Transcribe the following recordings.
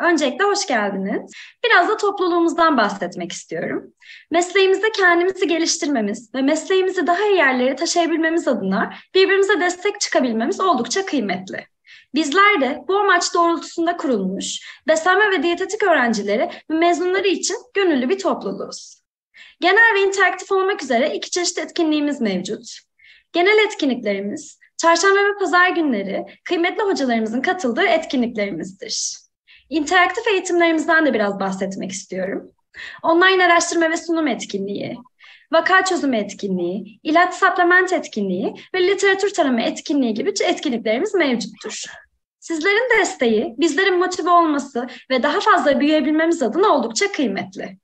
Öncelikle hoş geldiniz. Biraz da topluluğumuzdan bahsetmek istiyorum. Mesleğimizde kendimizi geliştirmemiz ve mesleğimizi daha iyi yerlere taşıyabilmemiz adına birbirimize destek çıkabilmemiz oldukça kıymetli. Bizler de bu amaç doğrultusunda kurulmuş beslenme ve diyetetik öğrencileri ve mezunları için gönüllü bir topluluğuz. Genel ve interaktif olmak üzere iki çeşit etkinliğimiz mevcut. Genel etkinliklerimiz, çarşamba ve pazar günleri kıymetli hocalarımızın katıldığı etkinliklerimizdir. İnteraktif eğitimlerimizden de biraz bahsetmek istiyorum. Online araştırma ve sunum etkinliği, vaka çözümü etkinliği, ilaç supplement etkinliği ve literatür tarama etkinliği gibi etkinliklerimiz mevcuttur. Sizlerin desteği, bizlerin motive olması ve daha fazla büyüyebilmemiz adına oldukça kıymetli.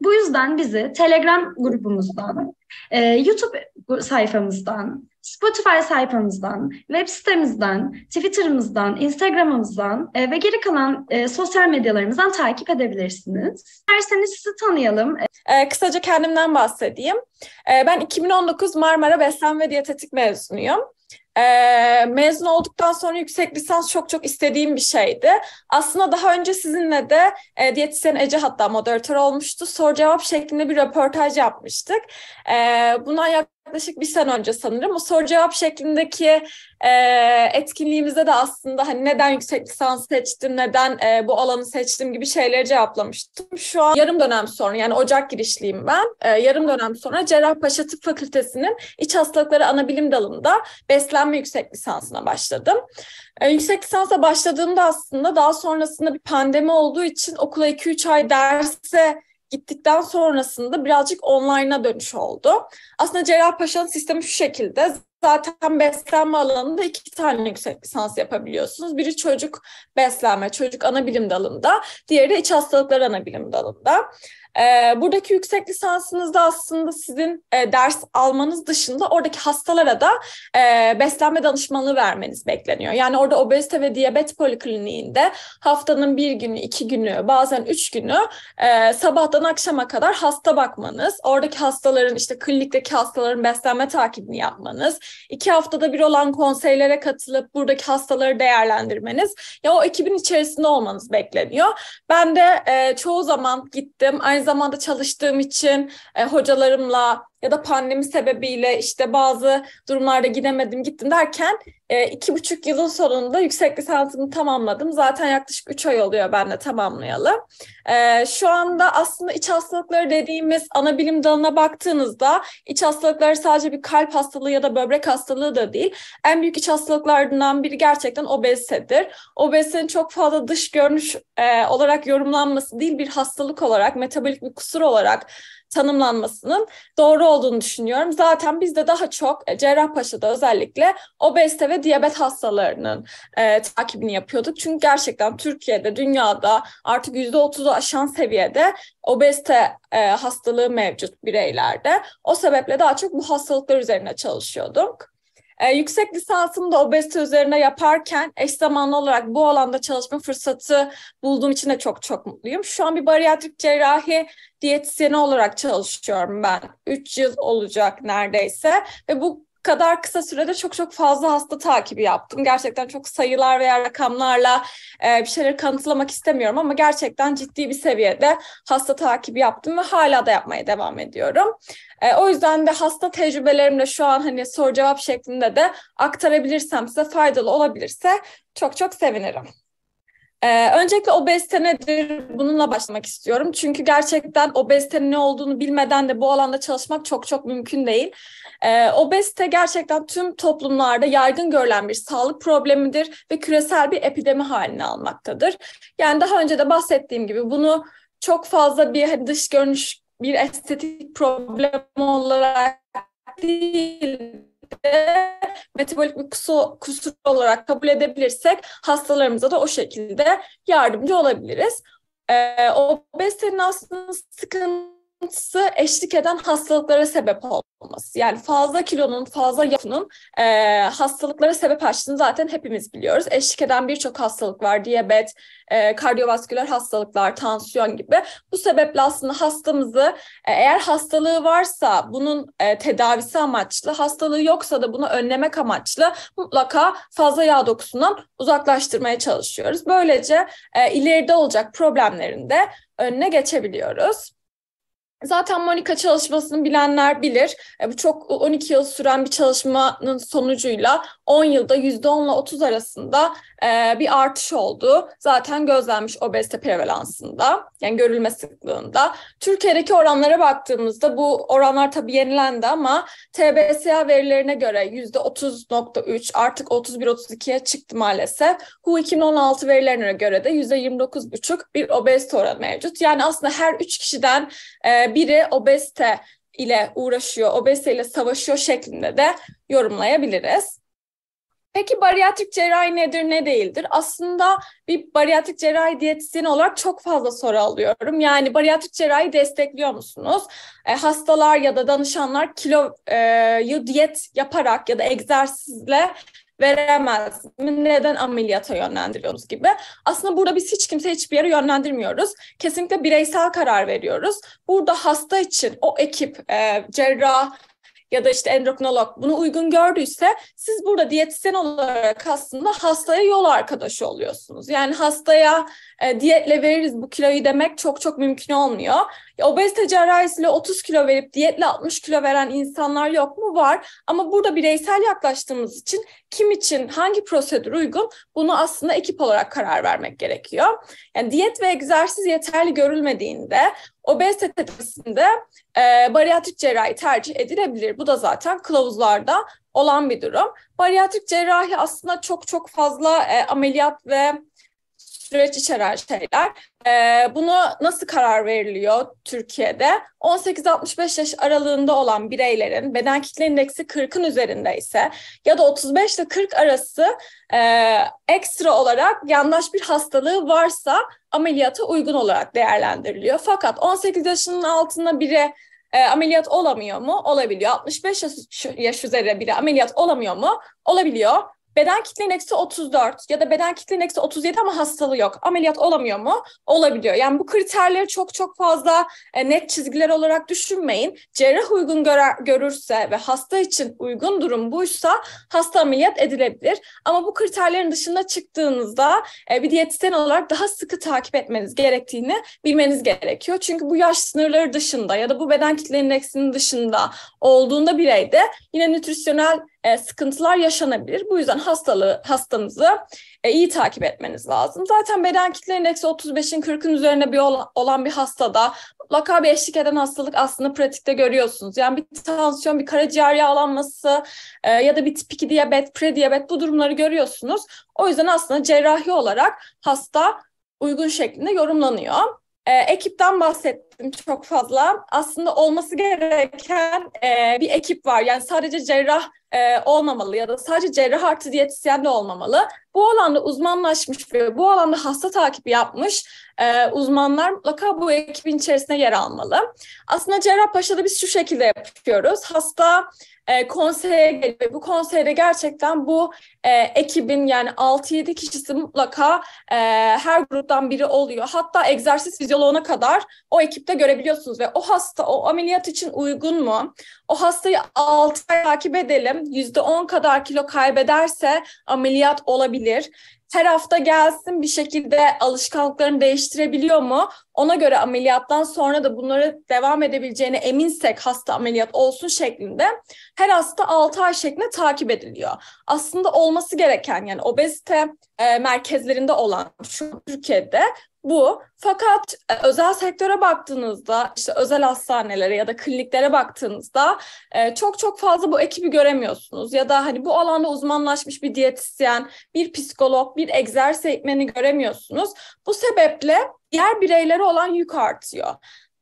Bu yüzden bizi Telegram grubumuzdan, e, YouTube sayfamızdan, Spotify sayfamızdan, web sitemizden, Twitter'ımızdan, Instagram'ımızdan e, ve geri kalan e, sosyal medyalarımızdan takip edebilirsiniz. İsterseniz sizi tanıyalım. E, kısaca kendimden bahsedeyim. E, ben 2019 Marmara Beslenme Diyetetik mezunuyum. Ee, mezun olduktan sonra yüksek lisans çok çok istediğim bir şeydi. Aslında daha önce sizinle de e, diyetisyen Ece hatta moderatör olmuştu. Soru cevap şeklinde bir röportaj yapmıştık. Ee, bundan yaklaşık bir sene önce sanırım o soru cevap şeklindeki e, etkinliğimizde de aslında hani neden yüksek lisans seçtim, neden e, bu alanı seçtim gibi şeyleri cevaplamıştım. Şu an yarım dönem sonra yani Ocak girişliyim ben. E, yarım dönem sonra Cerrahpaşa Tıp Fakültesi'nin İç Hastalıkları Anabilim Dalı'nda beslenme yüksek lisansına başladım. E, yüksek lisansa başladığımda aslında daha sonrasında bir pandemi olduğu için okula 2-3 ay derse gittikten sonrasında birazcık online'a dönüş oldu. Aslında Celal Paşa'nın sistemi şu şekilde. Zaten beslenme alanında iki tane yüksek lisans yapabiliyorsunuz. Biri çocuk beslenme, çocuk ana bilim dalında. Diğeri de iç hastalıklar ana bilim dalında. E, buradaki yüksek lisansınızda aslında sizin e, ders almanız dışında oradaki hastalara da e, beslenme danışmanlığı vermeniz bekleniyor. Yani orada obezite ve diyabet polikliniğinde haftanın bir günü, iki günü, bazen üç günü e, sabahtan akşama kadar hasta bakmanız, oradaki hastaların işte klinikteki hastaların beslenme takibini yapmanız, iki haftada bir olan konseylere katılıp buradaki hastaları değerlendirmeniz ya o ekibin içerisinde olmanız bekleniyor. Ben de e, çoğu zaman gittim. Aynı zamanda çalıştığım için e, hocalarımla ya da pandemi sebebiyle işte bazı durumlarda gidemedim gittim derken e, iki buçuk yılın sonunda yüksek lisansımı tamamladım. Zaten yaklaşık üç ay oluyor ben de tamamlayalım E, şu anda aslında iç hastalıkları dediğimiz ana bilim dalına baktığınızda iç hastalıklar sadece bir kalp hastalığı ya da böbrek hastalığı da değil. En büyük iç hastalıklarından biri gerçekten obezitedir. Obezitenin çok fazla dış görünüş e, olarak yorumlanması değil bir hastalık olarak, metabolik bir kusur olarak tanımlanmasının doğru olduğunu düşünüyorum. Zaten biz de daha çok e, Cerrahpaşa'da özellikle obezite ve diyabet hastalarının e, takibini yapıyorduk. Çünkü gerçekten Türkiye'de, dünyada artık %30'u aşan seviyede obezite e, hastalığı mevcut bireylerde. O sebeple daha çok bu hastalıklar üzerine çalışıyorduk. E, yüksek lisansımı da obezite üzerine yaparken eş zamanlı olarak bu alanda çalışma fırsatı bulduğum için de çok çok mutluyum. Şu an bir bariyatrik cerrahi diyetisyeni olarak çalışıyorum ben. 3 yıl olacak neredeyse ve bu kadar kısa sürede çok çok fazla hasta takibi yaptım. Gerçekten çok sayılar veya rakamlarla e, bir şeyler kanıtlamak istemiyorum ama gerçekten ciddi bir seviyede hasta takibi yaptım ve hala da yapmaya devam ediyorum. E, o yüzden de hasta tecrübelerimle şu an hani soru cevap şeklinde de aktarabilirsem size faydalı olabilirse çok çok sevinirim. Ee, öncelikle obezite nedir? Bununla başlamak istiyorum. Çünkü gerçekten obezite ne olduğunu bilmeden de bu alanda çalışmak çok çok mümkün değil. Ee, obezite gerçekten tüm toplumlarda yaygın görülen bir sağlık problemidir ve küresel bir epidemi halini almaktadır. Yani daha önce de bahsettiğim gibi bunu çok fazla bir hani, dış görünüş bir estetik problem olarak değil metabolik bir kusur, kusur olarak kabul edebilirsek hastalarımıza da o şekilde yardımcı olabiliriz. E, obezitenin aslında sıkıntı sıkıntısı eşlik eden hastalıklara sebep olması. Yani fazla kilonun, fazla yapının e, hastalıklara sebep açtığını zaten hepimiz biliyoruz. Eşlik eden birçok hastalık var. Diyabet, e, kardiyovasküler hastalıklar, tansiyon gibi. Bu sebeple aslında hastamızı e, eğer hastalığı varsa bunun e, tedavisi amaçlı, hastalığı yoksa da bunu önlemek amaçlı mutlaka fazla yağ dokusundan uzaklaştırmaya çalışıyoruz. Böylece e, ileride olacak problemlerinde önüne geçebiliyoruz. Zaten Monika çalışmasını bilenler bilir. E, bu çok 12 yıl süren bir çalışmanın sonucuyla 10 yılda %10 ile 30 arasında e, bir artış oldu. Zaten gözlenmiş obezite prevalansında yani görülme sıklığında. Türkiye'deki oranlara baktığımızda bu oranlar tabii yenilendi ama TBSA verilerine göre %30.3 artık 31-32'ye çıktı maalesef. WHO 2016 verilerine göre de %29.5 bir obezite oranı mevcut. Yani aslında her 3 kişiden e, ee, biri obezite ile uğraşıyor, obezite ile savaşıyor şeklinde de yorumlayabiliriz. Peki bariyatrik cerrahi nedir, ne değildir? Aslında bir bariyatrik cerrahi diyetisyeni olarak çok fazla soru alıyorum. Yani bariyatrik cerrahi destekliyor musunuz? E, hastalar ya da danışanlar kiloyu e, diyet yaparak ya da egzersizle veremez mi? Neden ameliyata yönlendiriyoruz gibi. Aslında burada biz hiç kimse hiçbir yere yönlendirmiyoruz. Kesinlikle bireysel karar veriyoruz. Burada hasta için o ekip, e, cerrah, ya da işte endokrinolog bunu uygun gördüyse siz burada diyetisyen olarak aslında hastaya yol arkadaşı oluyorsunuz. Yani hastaya e, diyetle veririz bu kiloyu demek çok çok mümkün olmuyor. obezite cerrahisiyle 30 kilo verip diyetle 60 kilo veren insanlar yok mu? Var. Ama burada bireysel yaklaştığımız için kim için hangi prosedür uygun bunu aslında ekip olarak karar vermek gerekiyor. Yani diyet ve egzersiz yeterli görülmediğinde Obezite tedavisinde e, bariyatrik cerrahi tercih edilebilir. Bu da zaten kılavuzlarda olan bir durum. Bariyatrik cerrahi aslında çok çok fazla e, ameliyat ve süreç içeren şeyler. Ee, buna nasıl karar veriliyor Türkiye'de? 18-65 yaş aralığında olan bireylerin beden kitle indeksi 40'ın üzerinde ise ya da 35 ile 40 arası e, ekstra olarak yandaş bir hastalığı varsa ameliyata uygun olarak değerlendiriliyor. Fakat 18 yaşının altında biri e, ameliyat olamıyor mu? Olabiliyor. 65 yaş, yaş üzeri biri ameliyat olamıyor mu? Olabiliyor. Beden kitle indeksi 34 ya da beden kitle indeksi 37 ama hastalığı yok. Ameliyat olamıyor mu? Olabiliyor. Yani bu kriterleri çok çok fazla e, net çizgiler olarak düşünmeyin. Cerrah uygun görer, görürse ve hasta için uygun durum buysa hasta ameliyat edilebilir. Ama bu kriterlerin dışında çıktığınızda e, bir diyetisyen olarak daha sıkı takip etmeniz gerektiğini bilmeniz gerekiyor. Çünkü bu yaş sınırları dışında ya da bu beden kitle indeksinin dışında olduğunda bireyde yine nutrisyonel e, sıkıntılar yaşanabilir. Bu yüzden hastalığı hastanızı e, iyi takip etmeniz lazım. Zaten beden kitle indeksi 35'in 40'ın üzerine bir olan, olan bir hastada mutlaka bir eşlik eden hastalık aslında pratikte görüyorsunuz. Yani bir tansiyon, bir karaciğer yağlanması e, ya da bir tip 2 diyabet, prediyabet bu durumları görüyorsunuz. O yüzden aslında cerrahi olarak hasta uygun şeklinde yorumlanıyor. E, ekipten bahsettim ettim çok fazla. Aslında olması gereken e, bir ekip var. Yani sadece cerrah e, olmamalı ya da sadece cerrah artı diyetisyen de olmamalı. Bu alanda uzmanlaşmış ve bu alanda hasta takibi yapmış e, uzmanlar mutlaka bu ekibin içerisine yer almalı. Aslında Cerrahpaşa'da biz şu şekilde yapıyoruz. Hasta e, konseye geliyor. Bu konseyde gerçekten bu e, ekibin yani 6-7 kişisi mutlaka e, her gruptan biri oluyor. Hatta egzersiz fizyoloğuna kadar o ekip pratikte görebiliyorsunuz ve o hasta o ameliyat için uygun mu? O hastayı 6 ay takip edelim. %10 kadar kilo kaybederse ameliyat olabilir. Her hafta gelsin bir şekilde alışkanlıklarını değiştirebiliyor mu? Ona göre ameliyattan sonra da bunları devam edebileceğine eminsek hasta ameliyat olsun şeklinde her hasta 6 ay şeklinde takip ediliyor. Aslında olması gereken yani obezite e, merkezlerinde olan şu Türkiye'de bu. Fakat e, özel sektöre baktığınızda işte özel hastanelere ya da kliniklere baktığınızda e, çok çok fazla bu ekibi göremiyorsunuz. Ya da hani bu alanda uzmanlaşmış bir diyetisyen, bir psikolog, bir egzersizmeni göremiyorsunuz. Bu sebeple diğer bireylere olan yük artıyor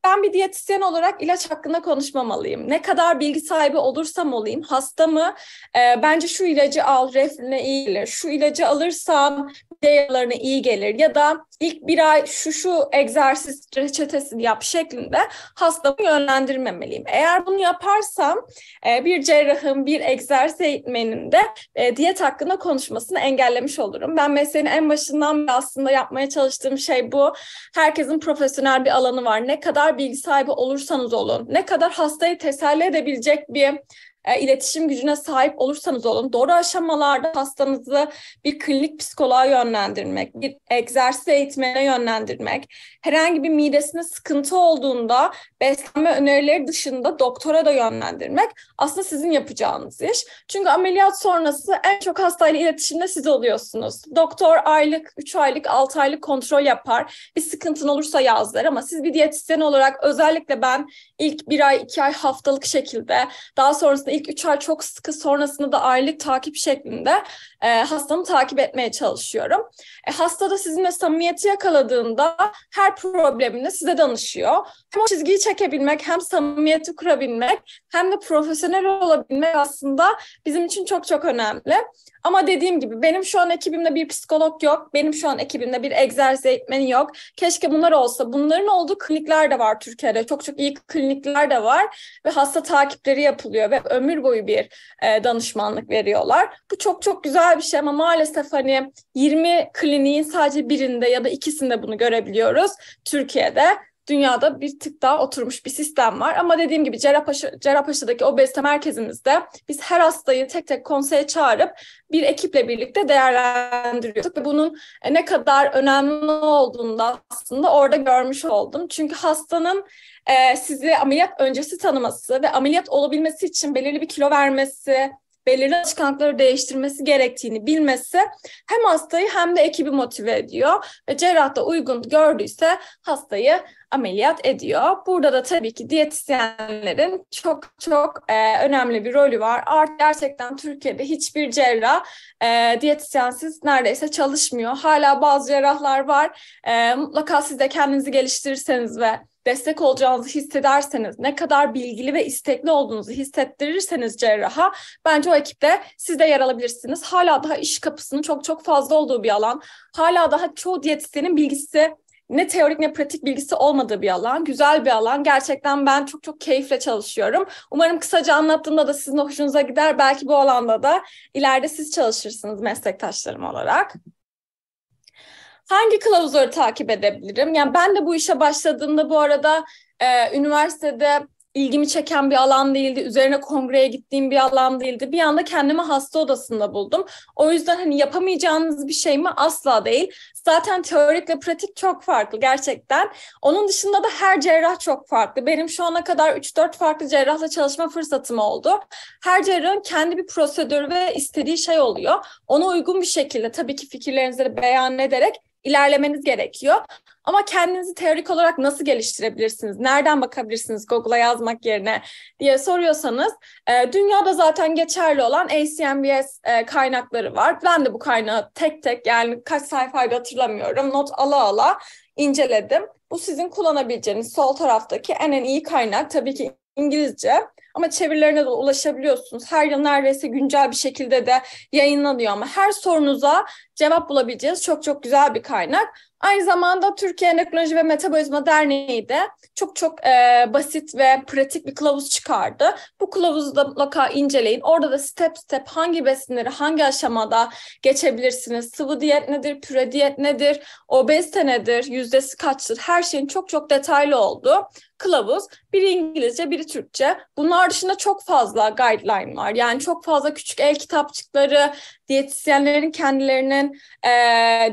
ben bir diyetisyen olarak ilaç hakkında konuşmamalıyım. Ne kadar bilgi sahibi olursam olayım hastamı e, ee, bence şu ilacı al reflüne iyi gelir. Şu ilacı alırsam yaralarına iyi gelir ya da ilk bir ay şu şu egzersiz reçetesini yap şeklinde hastamı yönlendirmemeliyim. Eğer bunu yaparsam e, bir cerrahın bir egzersiz eğitmenin de e, diyet hakkında konuşmasını engellemiş olurum. Ben meselenin en başından aslında yapmaya çalıştığım şey bu. Herkesin profesyonel bir alanı var. Ne kadar bilgi sahibi olursanız olun, ne kadar hastayı teselli edebilecek bir e, iletişim gücüne sahip olursanız olun doğru aşamalarda hastanızı bir klinik psikoloğa yönlendirmek, bir egzersiz eğitmene yönlendirmek, herhangi bir midesinde sıkıntı olduğunda beslenme önerileri dışında doktora da yönlendirmek aslında sizin yapacağınız iş. Çünkü ameliyat sonrası en çok hastayla iletişimde siz oluyorsunuz. Doktor aylık, 3 aylık, 6 aylık kontrol yapar. Bir sıkıntın olursa yazlar ama siz bir diyetisyen olarak özellikle ben ilk bir ay, iki ay haftalık şekilde daha sonrasında ilk 3 ay çok sıkı sonrasında da aylık takip şeklinde e, hastamı takip etmeye çalışıyorum. E, hasta da sizinle samimiyeti yakaladığında her problemini size danışıyor. Hem o çizgiyi çekebilmek hem samimiyeti kurabilmek hem de profesyonel olabilmek aslında bizim için çok çok önemli. Ama dediğim gibi benim şu an ekibimde bir psikolog yok. Benim şu an ekibimde bir egzersiz eğitmeni yok. Keşke bunlar olsa. Bunların olduğu klinikler de var Türkiye'de. Çok çok iyi klinikler de var ve hasta takipleri yapılıyor ve ömür ömür boyu bir e, danışmanlık veriyorlar. Bu çok çok güzel bir şey ama maalesef hani 20 kliniğin sadece birinde ya da ikisinde bunu görebiliyoruz Türkiye'de dünyada bir tık daha oturmuş bir sistem var. Ama dediğim gibi Cerrahpaşa, Cerrahpaşa'daki obezite merkezimizde biz her hastayı tek tek konseye çağırıp bir ekiple birlikte değerlendiriyorduk. Ve bunun e, ne kadar önemli olduğunu aslında orada görmüş oldum. Çünkü hastanın e, sizi ameliyat öncesi tanıması ve ameliyat olabilmesi için belirli bir kilo vermesi, belirli alışkanlıkları değiştirmesi gerektiğini bilmesi hem hastayı hem de ekibi motive ediyor ve cerrah da uygun gördüyse hastayı ameliyat ediyor. Burada da tabii ki diyetisyenlerin çok çok e, önemli bir rolü var. Artık gerçekten Türkiye'de hiçbir cerrah e, diyetisyensiz neredeyse çalışmıyor. Hala bazı cerrahlar var. E, mutlaka siz de kendinizi geliştirirseniz ve destek olacağınızı hissederseniz, ne kadar bilgili ve istekli olduğunuzu hissettirirseniz cerraha bence o ekipte siz de yer alabilirsiniz. Hala daha iş kapısının çok çok fazla olduğu bir alan. Hala daha çoğu diyetisyenin bilgisi ne teorik ne pratik bilgisi olmadığı bir alan. Güzel bir alan. Gerçekten ben çok çok keyifle çalışıyorum. Umarım kısaca anlattığımda da sizin hoşunuza gider. Belki bu alanda da ileride siz çalışırsınız meslektaşlarım olarak hangi kılavuzları takip edebilirim? Yani ben de bu işe başladığımda bu arada e, üniversitede ilgimi çeken bir alan değildi. Üzerine kongreye gittiğim bir alan değildi. Bir anda kendimi hasta odasında buldum. O yüzden hani yapamayacağınız bir şey mi? Asla değil. Zaten teorikle pratik çok farklı gerçekten. Onun dışında da her cerrah çok farklı. Benim şu ana kadar 3-4 farklı cerrahla çalışma fırsatım oldu. Her cerrahın kendi bir prosedürü ve istediği şey oluyor. Ona uygun bir şekilde tabii ki fikirlerinizi beyan ederek ilerlemeniz gerekiyor. Ama kendinizi teorik olarak nasıl geliştirebilirsiniz? Nereden bakabilirsiniz Google'a yazmak yerine diye soruyorsanız e, dünyada zaten geçerli olan ACMBS e, kaynakları var. Ben de bu kaynağı tek tek yani kaç sayfaydı hatırlamıyorum not ala ala inceledim. Bu sizin kullanabileceğiniz sol taraftaki en en iyi kaynak tabii ki İngilizce ama çevirilerine de ulaşabiliyorsunuz. Her yıl neredeyse güncel bir şekilde de yayınlanıyor ama her sorunuza cevap bulabileceğiniz çok çok güzel bir kaynak. Aynı zamanda Türkiye Endokrinoloji ve Metabolizma Derneği de çok çok e, basit ve pratik bir kılavuz çıkardı. Bu kılavuzu da mutlaka inceleyin. Orada da step step hangi besinleri hangi aşamada geçebilirsiniz? Sıvı diyet nedir? Püre diyet nedir? Obezite nedir? Yüzdesi kaçtır? Her şeyin çok çok detaylı oldu kılavuz. Biri İngilizce, biri Türkçe. Bunlar dışında çok fazla guideline var. Yani çok fazla küçük el kitapçıkları, diyetisyenlerin kendilerinin e,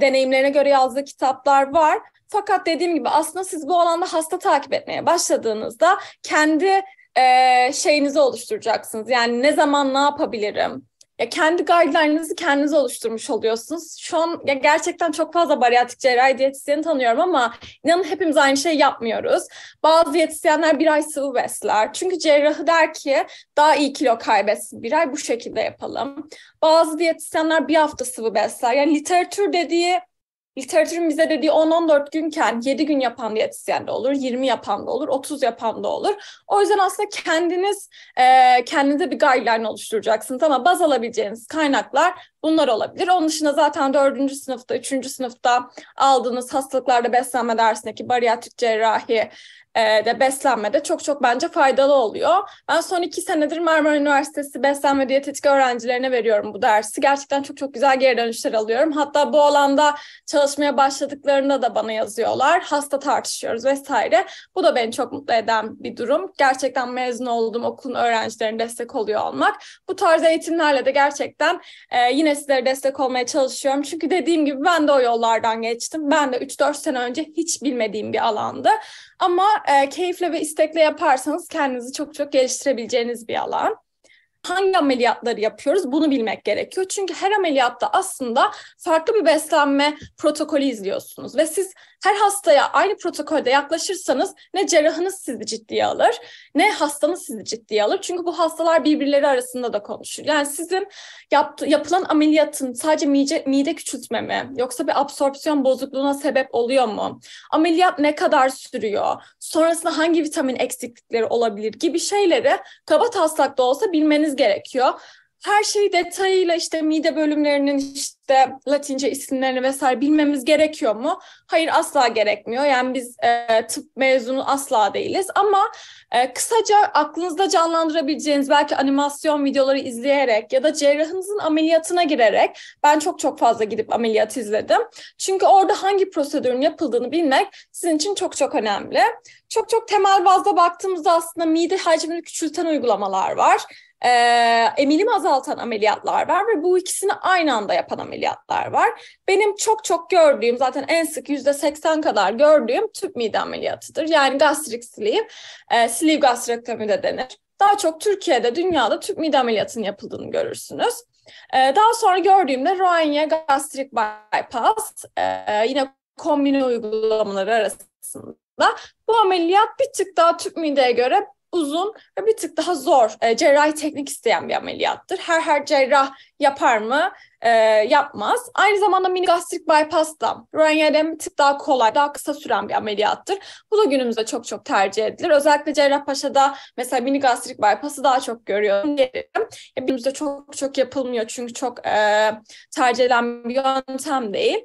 deneyimlerine göre yazdığı kitaplar var. Fakat dediğim gibi aslında siz bu alanda hasta takip etmeye başladığınızda kendi e, şeyinizi oluşturacaksınız. Yani ne zaman ne yapabilirim? ya kendi guideline'ınızı kendiniz oluşturmuş oluyorsunuz. Şu an ya gerçekten çok fazla bariyatrik cerrahi diyetisyeni tanıyorum ama inanın hepimiz aynı şeyi yapmıyoruz. Bazı diyetisyenler bir ay sıvı besler. Çünkü cerrahı der ki daha iyi kilo kaybetsin bir ay bu şekilde yapalım. Bazı diyetisyenler bir hafta sıvı besler. Yani literatür dediği literatürün bize dediği 10-14 günken 7 gün yapan diyetisyen de olur, 20 yapan da olur, 30 yapan da olur. O yüzden aslında kendiniz e, kendinize bir guideline oluşturacaksınız ama baz alabileceğiniz kaynaklar bunlar olabilir. Onun dışında zaten 4. sınıfta, 3. sınıfta aldığınız hastalıklarda beslenme dersindeki bariyatrik cerrahi, e, de beslenmede çok çok bence faydalı oluyor. Ben son iki senedir Marmara Üniversitesi beslenme diyetetik öğrencilerine veriyorum bu dersi. Gerçekten çok çok güzel geri dönüşler alıyorum. Hatta bu alanda çalışmaya başladıklarında da bana yazıyorlar. Hasta tartışıyoruz vesaire. Bu da beni çok mutlu eden bir durum. Gerçekten mezun oldum okulun öğrencilerine destek oluyor olmak. Bu tarz eğitimlerle de gerçekten e, yine sizlere destek olmaya çalışıyorum. Çünkü dediğim gibi ben de o yollardan geçtim. Ben de 3-4 sene önce hiç bilmediğim bir alandı. Ama e, keyifle ve istekle yaparsanız kendinizi çok çok geliştirebileceğiniz bir alan. Hangi ameliyatları yapıyoruz bunu bilmek gerekiyor. Çünkü her ameliyatta aslında farklı bir beslenme protokolü izliyorsunuz ve siz her hastaya aynı protokolde yaklaşırsanız ne cerrahınız sizi ciddiye alır ne hastanız sizi ciddiye alır. Çünkü bu hastalar birbirleri arasında da konuşur. Yani sizin yaptı, yapılan ameliyatın sadece mide, mide küçültme mi yoksa bir absorpsiyon bozukluğuna sebep oluyor mu? Ameliyat ne kadar sürüyor? Sonrasında hangi vitamin eksiklikleri olabilir gibi şeyleri kaba taslak da olsa bilmeniz gerekiyor her şey detayıyla işte mide bölümlerinin işte Latince isimlerini vesaire bilmemiz gerekiyor mu? Hayır asla gerekmiyor. Yani biz e, tıp mezunu asla değiliz ama e, kısaca aklınızda canlandırabileceğiniz belki animasyon videoları izleyerek ya da cerrahınızın ameliyatına girerek ben çok çok fazla gidip ameliyat izledim. Çünkü orada hangi prosedürün yapıldığını bilmek sizin için çok çok önemli. Çok çok temel bazda baktığımızda aslında mide hacmini küçülten uygulamalar var e, ee, emilimi azaltan ameliyatlar var ve bu ikisini aynı anda yapan ameliyatlar var. Benim çok çok gördüğüm zaten en sık yüzde seksen kadar gördüğüm tüp mide ameliyatıdır. Yani gastrik sleeve, e, sleeve gastrektomi de denir. Daha çok Türkiye'de, dünyada tüp mide ameliyatının yapıldığını görürsünüz. E, daha sonra gördüğümde Roenya gastrik bypass, e, yine kombine uygulamaları arasında bu ameliyat bir tık daha tüp mideye göre uzun ve bir tık daha zor e, cerrahi teknik isteyen bir ameliyattır. Her her cerrah yapar mı? E, yapmaz. Aynı zamanda mini gastrik bypass da Ronya'dan bir tık daha kolay, daha kısa süren bir ameliyattır. Bu da günümüzde çok çok tercih edilir. Özellikle Cerrahpaşa'da mesela mini gastrik bypass'ı daha çok görüyorum. E, günümüzde çok çok yapılmıyor çünkü çok e, tercih edilen bir yöntem değil.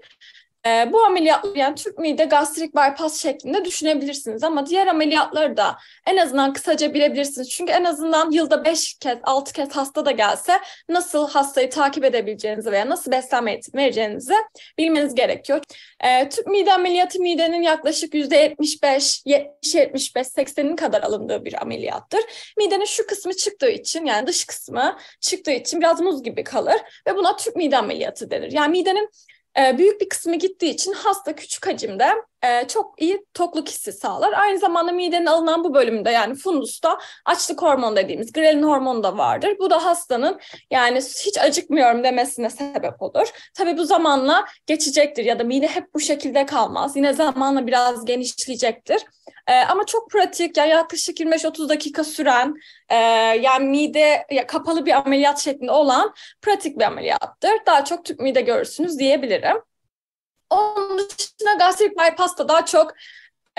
Ee, bu ameliyatları yani tüp mide gastrik bypass şeklinde düşünebilirsiniz ama diğer ameliyatları da en azından kısaca bilebilirsiniz. Çünkü en azından yılda 5 kez 6 kez hasta da gelse nasıl hastayı takip edebileceğinizi veya nasıl beslenme eğitimi vereceğinizi bilmeniz gerekiyor. E, ee, tüp mide ameliyatı midenin yaklaşık %75, 70-75-80'in kadar alındığı bir ameliyattır. Midenin şu kısmı çıktığı için yani dış kısmı çıktığı için biraz muz gibi kalır ve buna tüp mide ameliyatı denir. Yani midenin ee, büyük bir kısmı gittiği için hasta küçük hacimde e, çok iyi tokluk hissi sağlar. Aynı zamanda midenin alınan bu bölümde yani fundusta açlık hormonu dediğimiz grelin hormonu da vardır. Bu da hastanın yani hiç acıkmıyorum demesine sebep olur. Tabii bu zamanla geçecektir ya da mide hep bu şekilde kalmaz. Yine zamanla biraz genişleyecektir. Ee, ama çok pratik yani yaklaşık 25-30 dakika süren e, yani mide ya, kapalı bir ameliyat şeklinde olan pratik bir ameliyattır. Daha çok tüp mide görürsünüz diyebilirim. Onun dışında gastrik bypass da daha çok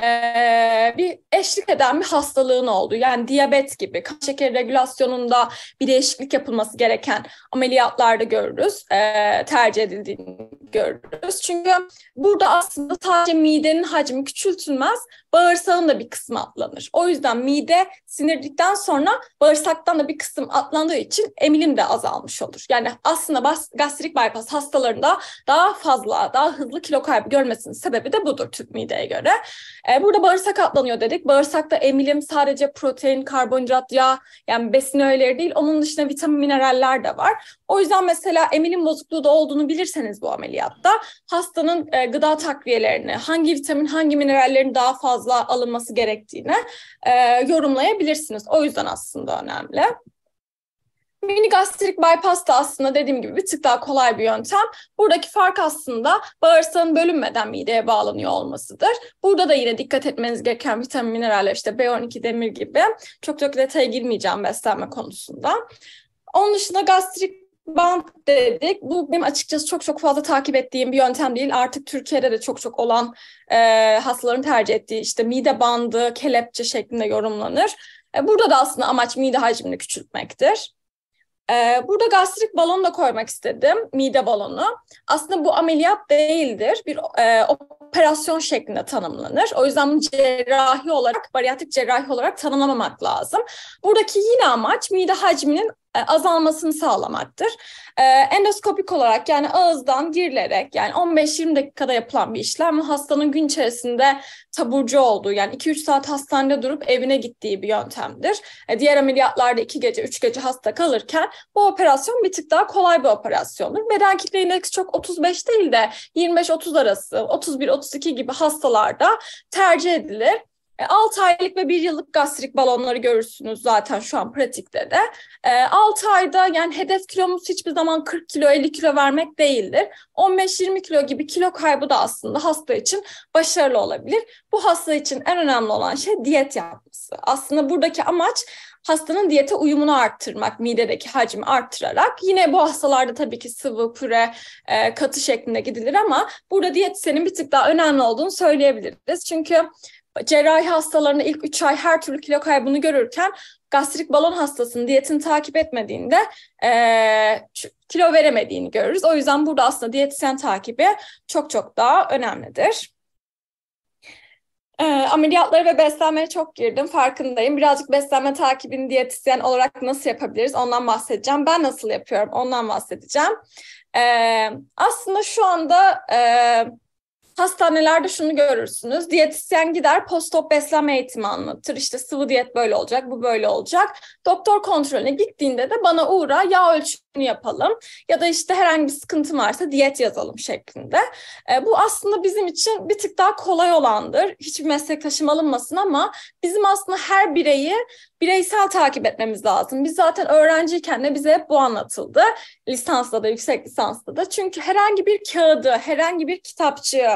e, bir eşlik eden bir hastalığın oldu yani diyabet gibi kan şekeri regülasyonunda bir değişiklik yapılması gereken ameliyatlarda görürüz e, tercih edildiğini görürüz. Çünkü burada aslında sadece midenin hacmi küçültülmez bağırsağın da bir kısmı atlanır. O yüzden mide sinirdikten sonra bağırsaktan da bir kısım atlandığı için emilim de azalmış olur. Yani aslında gastrik bypass hastalarında daha fazla daha hızlı kilo kaybı görmesinin sebebi de budur tüp mideye göre. E, burada bağırsak atlanıyor dedik. Bağırsakta emilim sadece protein, karbonhidrat, yağ yani besin öğeleri değil. Onun dışında vitamin, mineraller de var. O yüzden mesela emilim bozukluğu da olduğunu bilirseniz bu ameliyatta hastanın e, gıda takviyelerini, hangi vitamin, hangi minerallerin daha fazla alınması gerektiğini e, yorumlayabilirsiniz. O yüzden aslında önemli. Mini gastrik bypass da aslında dediğim gibi bir tık daha kolay bir yöntem. Buradaki fark aslında bağırsağın bölünmeden mideye bağlanıyor olmasıdır. Burada da yine dikkat etmeniz gereken vitamin mineraller işte B12 demir gibi. Çok çok detaya girmeyeceğim beslenme konusunda. Onun dışında gastrik bant dedik. Bu benim açıkçası çok çok fazla takip ettiğim bir yöntem değil. Artık Türkiye'de de çok çok olan e, hastaların tercih ettiği işte mide bandı, kelepçe şeklinde yorumlanır. E, burada da aslında amaç mide hacmini küçültmektir. Ee, burada gastrik balon da koymak istedim, mide balonu. Aslında bu ameliyat değildir, bir e, operasyon şeklinde tanımlanır. O yüzden cerrahi olarak, bariyatrik cerrahi olarak tanımlamamak lazım. Buradaki yine amaç mide hacminin e, azalmasını sağlamaktır. E, endoskopik olarak yani ağızdan girilerek yani 15-20 dakikada yapılan bir işlem hastanın gün içerisinde taburcu olduğu yani 2-3 saat hastanede durup evine gittiği bir yöntemdir. E, diğer ameliyatlarda 2 gece 3 gece hasta kalırken bu operasyon bir tık daha kolay bir operasyondur. Beden kitle indeksi çok 35 değil de 25-30 arası 31-32 gibi hastalarda tercih edilir. E, 6 aylık ve 1 yıllık gastrik balonları görürsünüz zaten şu an pratikte de. E, 6 ayda yani hedef kilomuz hiçbir zaman 40 kilo 50 kilo vermek değildir. 15-20 kilo gibi kilo kaybı da aslında hasta için başarılı olabilir. Bu hasta için en önemli olan şey diyet yapması. Aslında buradaki amaç hastanın diyete uyumunu arttırmak, midedeki hacmi arttırarak. Yine bu hastalarda tabii ki sıvı, püre, e, katı şeklinde gidilir ama burada diyet senin bir tık daha önemli olduğunu söyleyebiliriz. Çünkü cerrahi hastalarına ilk 3 ay her türlü kilo kaybını görürken gastrik balon hastasının diyetini takip etmediğinde e, kilo veremediğini görürüz. O yüzden burada aslında diyetisyen takibi çok çok daha önemlidir. E, ameliyatlara ve beslenmeye çok girdim farkındayım. Birazcık beslenme takibini diyetisyen olarak nasıl yapabiliriz ondan bahsedeceğim. Ben nasıl yapıyorum ondan bahsedeceğim. E, aslında şu anda... E, Hastanelerde şunu görürsünüz. Diyetisyen gider postop beslenme eğitimi anlatır. İşte sıvı diyet böyle olacak, bu böyle olacak. Doktor kontrolüne gittiğinde de bana uğra yağ ölçü yapalım ya da işte herhangi bir sıkıntı varsa diyet yazalım şeklinde. E, bu aslında bizim için bir tık daha kolay olandır. Hiçbir meslektaşım alınmasın ama bizim aslında her bireyi bireysel takip etmemiz lazım. Biz zaten öğrenciyken de bize hep bu anlatıldı. Lisansta da, yüksek lisansta da. Çünkü herhangi bir kağıdı, herhangi bir kitapçığı,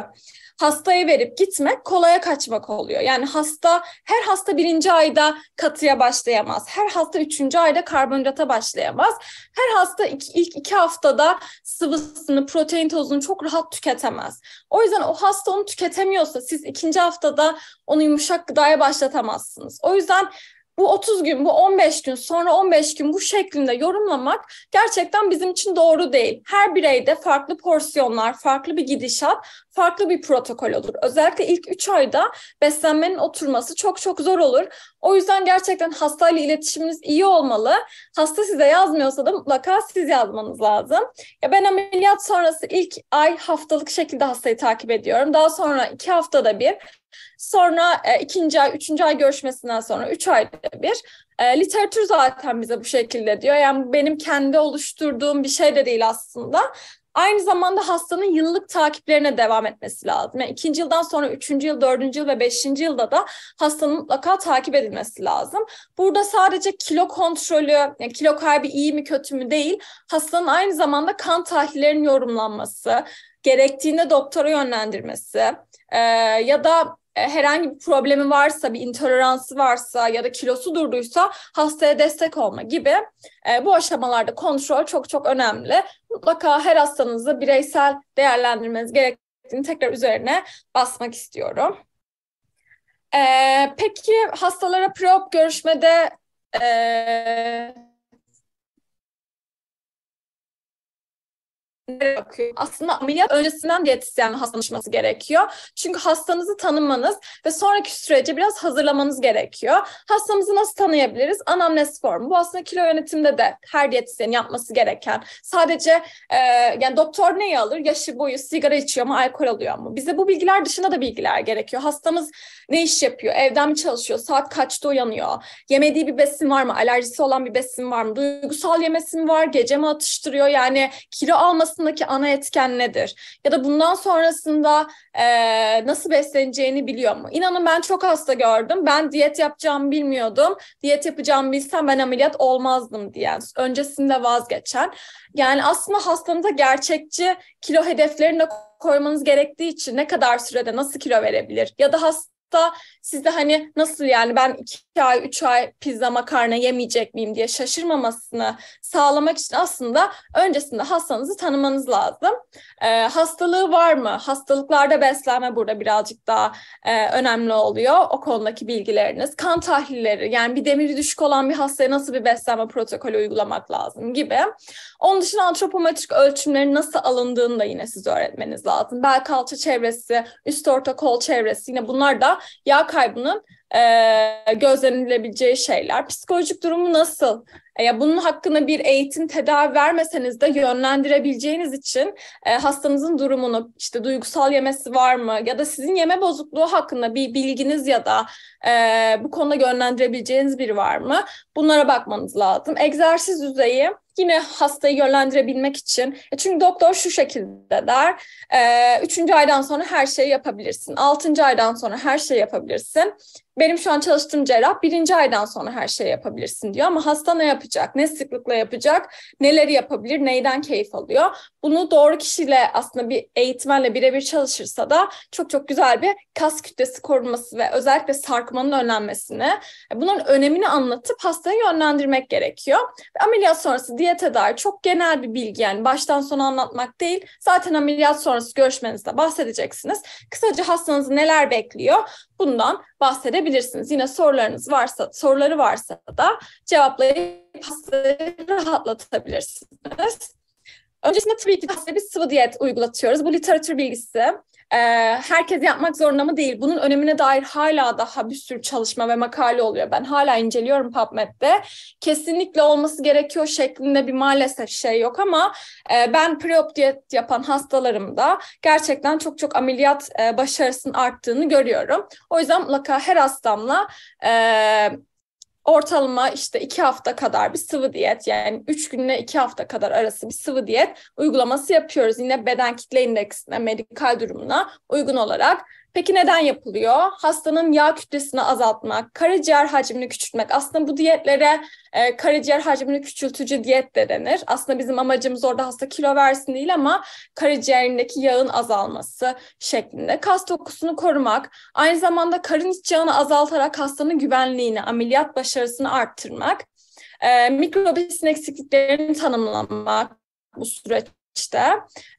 hastaya verip gitmek kolaya kaçmak oluyor. Yani hasta her hasta birinci ayda katıya başlayamaz. Her hasta üçüncü ayda karbonhidrata başlayamaz. Her hasta iki, ilk iki haftada sıvısını, protein tozunu çok rahat tüketemez. O yüzden o hasta onu tüketemiyorsa siz ikinci haftada onu yumuşak gıdaya başlatamazsınız. O yüzden bu 30 gün, bu 15 gün, sonra 15 gün bu şeklinde yorumlamak gerçekten bizim için doğru değil. Her bireyde farklı porsiyonlar, farklı bir gidişat, farklı bir protokol olur. Özellikle ilk 3 ayda beslenmenin oturması çok çok zor olur. O yüzden gerçekten hastayla iletişiminiz iyi olmalı. Hasta size yazmıyorsa da mutlaka siz yazmanız lazım. Ya ben ameliyat sonrası ilk ay haftalık şekilde hastayı takip ediyorum. Daha sonra 2 haftada bir Sonra e, ikinci ay, üçüncü ay görüşmesinden sonra üç ayda bir e, literatür zaten bize bu şekilde diyor. Yani benim kendi oluşturduğum bir şey de değil aslında. Aynı zamanda hastanın yıllık takiplerine devam etmesi lazım. Yani ikinci yıldan sonra üçüncü yıl, dördüncü yıl ve beşinci yılda da hastanın mutlaka takip edilmesi lazım. Burada sadece kilo kontrolü, yani kilo kaybı iyi mi kötü mü değil, hastanın aynı zamanda kan tahlillerinin yorumlanması, gerektiğinde doktora yönlendirmesi e, ya da e, herhangi bir problemi varsa, bir intoleransı varsa ya da kilosu durduysa hastaya destek olma gibi e, bu aşamalarda kontrol çok çok önemli. Mutlaka her hastanızı bireysel değerlendirmeniz gerektiğini tekrar üzerine basmak istiyorum. E, peki hastalara preop görüşmede e, bakıyor. Aslında ameliyat öncesinden diyetisyenle hasta gerekiyor. Çünkü hastanızı tanımanız ve sonraki sürece biraz hazırlamanız gerekiyor. Hastamızı nasıl tanıyabiliriz? Anamnes formu. Bu aslında kilo yönetimde de her diyetisyenin yapması gereken. Sadece e, yani doktor neyi alır? Yaşı, boyu, sigara içiyor mu, alkol alıyor mu? Bize bu bilgiler dışında da bilgiler gerekiyor. Hastamız ne iş yapıyor? Evden mi çalışıyor? Saat kaçta uyanıyor? Yemediği bir besin var mı? Alerjisi olan bir besin var mı? Duygusal yemesi mi var? Gece mi atıştırıyor? Yani kilo alması arasındaki ana etken nedir? Ya da bundan sonrasında e, nasıl besleneceğini biliyor mu? İnanın ben çok hasta gördüm. Ben diyet yapacağımı bilmiyordum. Diyet yapacağımı bilsem ben ameliyat olmazdım diyen. Öncesinde vazgeçen. Yani aslında hastanıza gerçekçi kilo hedeflerini koymanız gerektiği için ne kadar sürede nasıl kilo verebilir? Ya da hasta sizde hani nasıl yani ben iki iki ay, üç ay pizza makarna yemeyecek miyim diye şaşırmamasını sağlamak için aslında öncesinde hastanızı tanımanız lazım. E, hastalığı var mı? Hastalıklarda beslenme burada birazcık daha e, önemli oluyor. O konudaki bilgileriniz. Kan tahlilleri yani bir demiri düşük olan bir hastaya nasıl bir beslenme protokolü uygulamak lazım gibi. Onun dışında antropometrik ölçümlerin nasıl alındığını da yine siz öğretmeniz lazım. Bel kalça çevresi, üst orta kol çevresi yine bunlar da yağ kaybının e, gözlenilebileceği şeyler. Psikolojik durumu nasıl? E, ya bunun hakkında bir eğitim tedavi vermeseniz de yönlendirebileceğiniz için e, hastanızın durumunu, işte duygusal yemesi var mı ya da sizin yeme bozukluğu hakkında bir bilginiz ya da e, bu konuda yönlendirebileceğiniz biri var mı? Bunlara bakmanız lazım. Egzersiz düzeyi yine hastayı yönlendirebilmek için. E çünkü doktor şu şekilde der. E, üçüncü aydan sonra her şeyi yapabilirsin. Altıncı aydan sonra her şeyi yapabilirsin. Benim şu an çalıştığım cerrah birinci aydan sonra her şeyi yapabilirsin diyor ama hasta ne yapabilir? yapacak, ne sıklıkla yapacak, neleri yapabilir, neyden keyif alıyor. Bunu doğru kişiyle aslında bir eğitmenle birebir çalışırsa da çok çok güzel bir kas kütlesi korunması ve özellikle sarkmanın önlenmesini, e, bunun önemini anlatıp hastayı yönlendirmek gerekiyor. Ve ameliyat sonrası diyete dair çok genel bir bilgi yani baştan sona anlatmak değil. Zaten ameliyat sonrası görüşmenizde bahsedeceksiniz. Kısaca hastanızı neler bekliyor? Bundan bahsedebilirsiniz. Yine sorularınız varsa, soruları varsa da cevaplayıp hastayı rahatlatabilirsiniz. Öncesinde tabii ki bir sıvı diyet uygulatıyoruz. Bu literatür bilgisi e, herkes yapmak zorunda mı değil. Bunun önemine dair hala daha bir sürü çalışma ve makale oluyor. Ben hala inceliyorum PubMed'de. Kesinlikle olması gerekiyor şeklinde bir maalesef şey yok ama e, ben preop diyet yapan hastalarımda gerçekten çok çok ameliyat e, başarısının arttığını görüyorum. O yüzden mutlaka her hastamla e, ortalama işte iki hafta kadar bir sıvı diyet yani üç günle iki hafta kadar arası bir sıvı diyet uygulaması yapıyoruz. Yine beden kitle indeksine, medikal durumuna uygun olarak Peki neden yapılıyor? Hastanın yağ kütlesini azaltmak, karaciğer hacmini küçültmek. Aslında bu diyetlere e, karaciğer hacmini küçültücü diyet de denir. Aslında bizim amacımız orada hasta kilo versin değil ama karaciğerindeki yağın azalması şeklinde. Kas dokusunu korumak, aynı zamanda karın iç yağını azaltarak hastanın güvenliğini, ameliyat başarısını arttırmak, e, mikrobesin eksikliklerini tanımlamak bu süreçte,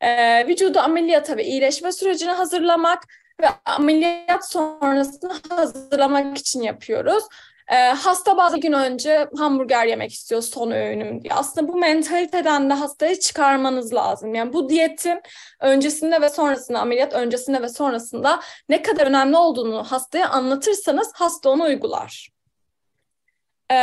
e, vücudu ameliyata ve iyileşme sürecine hazırlamak, ve ameliyat sonrasını hazırlamak için yapıyoruz. E, hasta bazı gün önce hamburger yemek istiyor son öğünüm diye. Aslında bu mentaliteden de hastayı çıkarmanız lazım. Yani bu diyetin öncesinde ve sonrasında, ameliyat öncesinde ve sonrasında ne kadar önemli olduğunu hastaya anlatırsanız hasta onu uygular. E,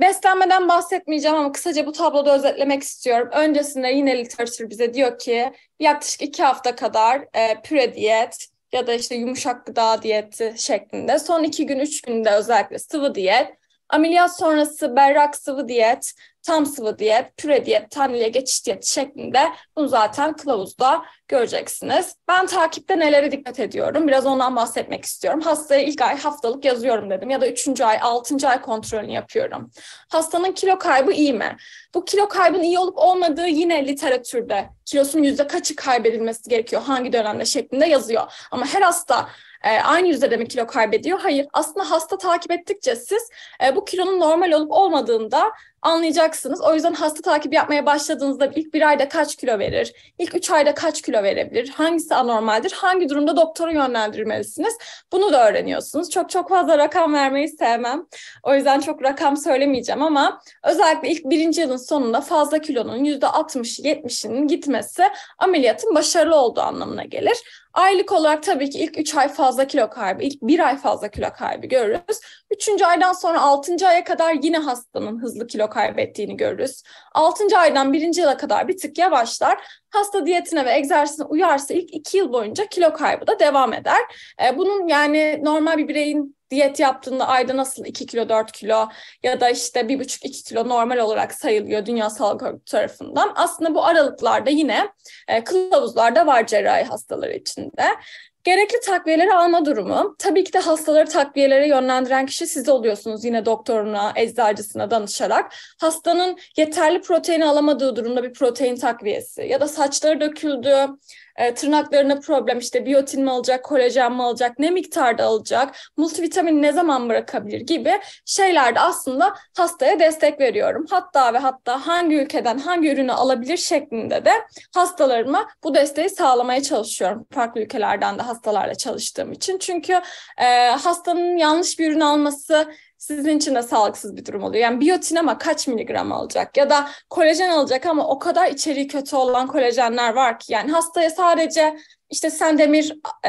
beslenmeden bahsetmeyeceğim ama kısaca bu tabloda özetlemek istiyorum. Öncesinde yine literatür bize diyor ki yaklaşık iki hafta kadar e, püre diyet, ya da işte yumuşak gıda diyeti şeklinde. Son iki gün, üç günde özellikle sıvı diyet. Ameliyat sonrası berrak sıvı diyet tam sıvı diyet, püre diyet, taneliye geçiş diyet şeklinde bunu zaten kılavuzda göreceksiniz. Ben takipte nelere dikkat ediyorum? Biraz ondan bahsetmek istiyorum. Hastaya ilk ay haftalık yazıyorum dedim ya da üçüncü ay, altıncı ay kontrolünü yapıyorum. Hastanın kilo kaybı iyi mi? Bu kilo kaybının iyi olup olmadığı yine literatürde kilosun yüzde kaçı kaybedilmesi gerekiyor, hangi dönemde şeklinde yazıyor. Ama her hasta e, aynı yüzde mi kilo kaybediyor? Hayır. Aslında hasta takip ettikçe siz e, bu kilonun normal olup olmadığında anlayacaksınız. O yüzden hasta takibi yapmaya başladığınızda ilk bir ayda kaç kilo verir, ilk üç ayda kaç kilo verebilir, hangisi anormaldir, hangi durumda doktora yönlendirmelisiniz. Bunu da öğreniyorsunuz. Çok çok fazla rakam vermeyi sevmem. O yüzden çok rakam söylemeyeceğim ama özellikle ilk birinci yılın sonunda fazla kilonun yüzde %60-70'inin gitmesi ameliyatın başarılı olduğu anlamına gelir. Aylık olarak tabii ki ilk 3 ay fazla kilo kaybı, ilk 1 ay fazla kilo kaybı görürüz. Üçüncü aydan sonra altıncı aya kadar yine hastanın hızlı kilo kaybettiğini görürüz. Altıncı aydan birinci yıla kadar bir tık yavaşlar. Hasta diyetine ve egzersizine uyarsa ilk iki yıl boyunca kilo kaybı da devam eder. E, bunun yani normal bir bireyin diyet yaptığında ayda nasıl 2 kilo 4 kilo ya da işte 1,5-2 kilo normal olarak sayılıyor Dünya Sağlık Örgütü tarafından. Aslında bu aralıklarda yine e, kılavuzlarda var cerrahi hastaları içinde. Gerekli takviyeleri alma durumu. Tabii ki de hastaları takviyelere yönlendiren kişi siz oluyorsunuz yine doktoruna, eczacısına danışarak. Hastanın yeterli protein alamadığı durumda bir protein takviyesi ya da saçları döküldü, e, tırnaklarına problem işte biyotin mi alacak, kolajen mi alacak, ne miktarda alacak, multivitamin ne zaman bırakabilir gibi şeylerde aslında hastaya destek veriyorum. Hatta ve hatta hangi ülkeden hangi ürünü alabilir şeklinde de hastalarıma bu desteği sağlamaya çalışıyorum. Farklı ülkelerden de hastalarla çalıştığım için. Çünkü e, hastanın yanlış bir ürün alması sizin için de sağlıksız bir durum oluyor. Yani biyotin ama kaç miligram alacak ya da kolajen alacak ama o kadar içeriği kötü olan kolajenler var ki yani hastaya sadece işte sen demir e,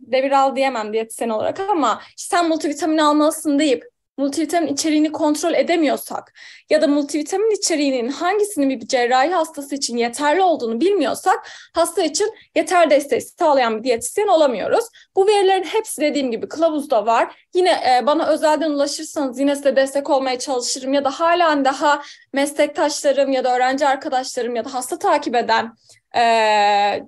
demir al diyemem diyetisyen olarak ama sen multivitamin almalısın deyip multivitamin içeriğini kontrol edemiyorsak ya da multivitamin içeriğinin hangisinin bir cerrahi hastası için yeterli olduğunu bilmiyorsak hasta için yeter desteği sağlayan bir diyetisyen olamıyoruz. Bu verilerin hepsi dediğim gibi kılavuzda var. Yine e, bana özelden ulaşırsanız yine size destek olmaya çalışırım ya da halen daha meslektaşlarım ya da öğrenci arkadaşlarım ya da hasta takip eden e,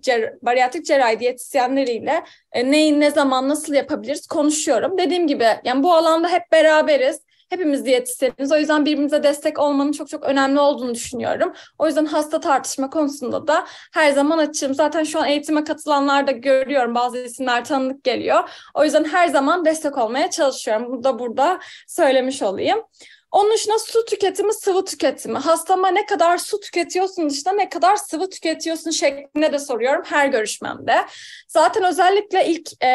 cer bariatrik cerrahi diyetisyenleriyle e, neyi ne zaman nasıl yapabiliriz konuşuyorum. Dediğim gibi yani bu alanda hep beraberiz. Hepimiz diyetisyeniz. O yüzden birbirimize destek olmanın çok çok önemli olduğunu düşünüyorum. O yüzden hasta tartışma konusunda da her zaman açığım. Zaten şu an eğitime katılanlar da görüyorum. Bazı isimler tanıdık geliyor. O yüzden her zaman destek olmaya çalışıyorum. Bunu da burada söylemiş olayım. Onun dışında su tüketimi, sıvı tüketimi. Hastama ne kadar su tüketiyorsun işte, ne kadar sıvı tüketiyorsun şeklinde de soruyorum her görüşmemde. Zaten özellikle ilk e,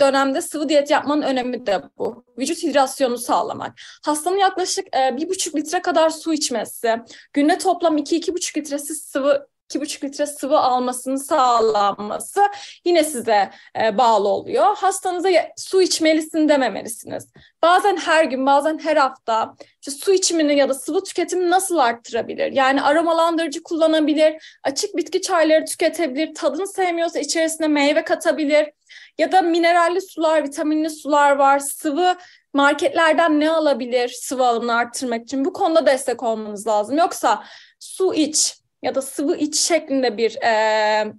dönemde sıvı diyet yapmanın önemi de bu. Vücut hidrasyonu sağlamak. Hastanın yaklaşık e, bir e, buçuk litre kadar su içmesi, günde toplam iki iki buçuk litresi sıvı 2,5 litre sıvı almasını sağlanması yine size e, bağlı oluyor. Hastanıza su içmelisin dememelisiniz. Bazen her gün, bazen her hafta işte su içimini ya da sıvı tüketimini nasıl arttırabilir? Yani aromalandırıcı kullanabilir, açık bitki çayları tüketebilir, tadını sevmiyorsa içerisine meyve katabilir ya da mineralli sular, vitaminli sular var, sıvı marketlerden ne alabilir sıvı alımını arttırmak için? Bu konuda destek olmanız lazım. Yoksa su iç, ya da sıvı iç şeklinde bir e,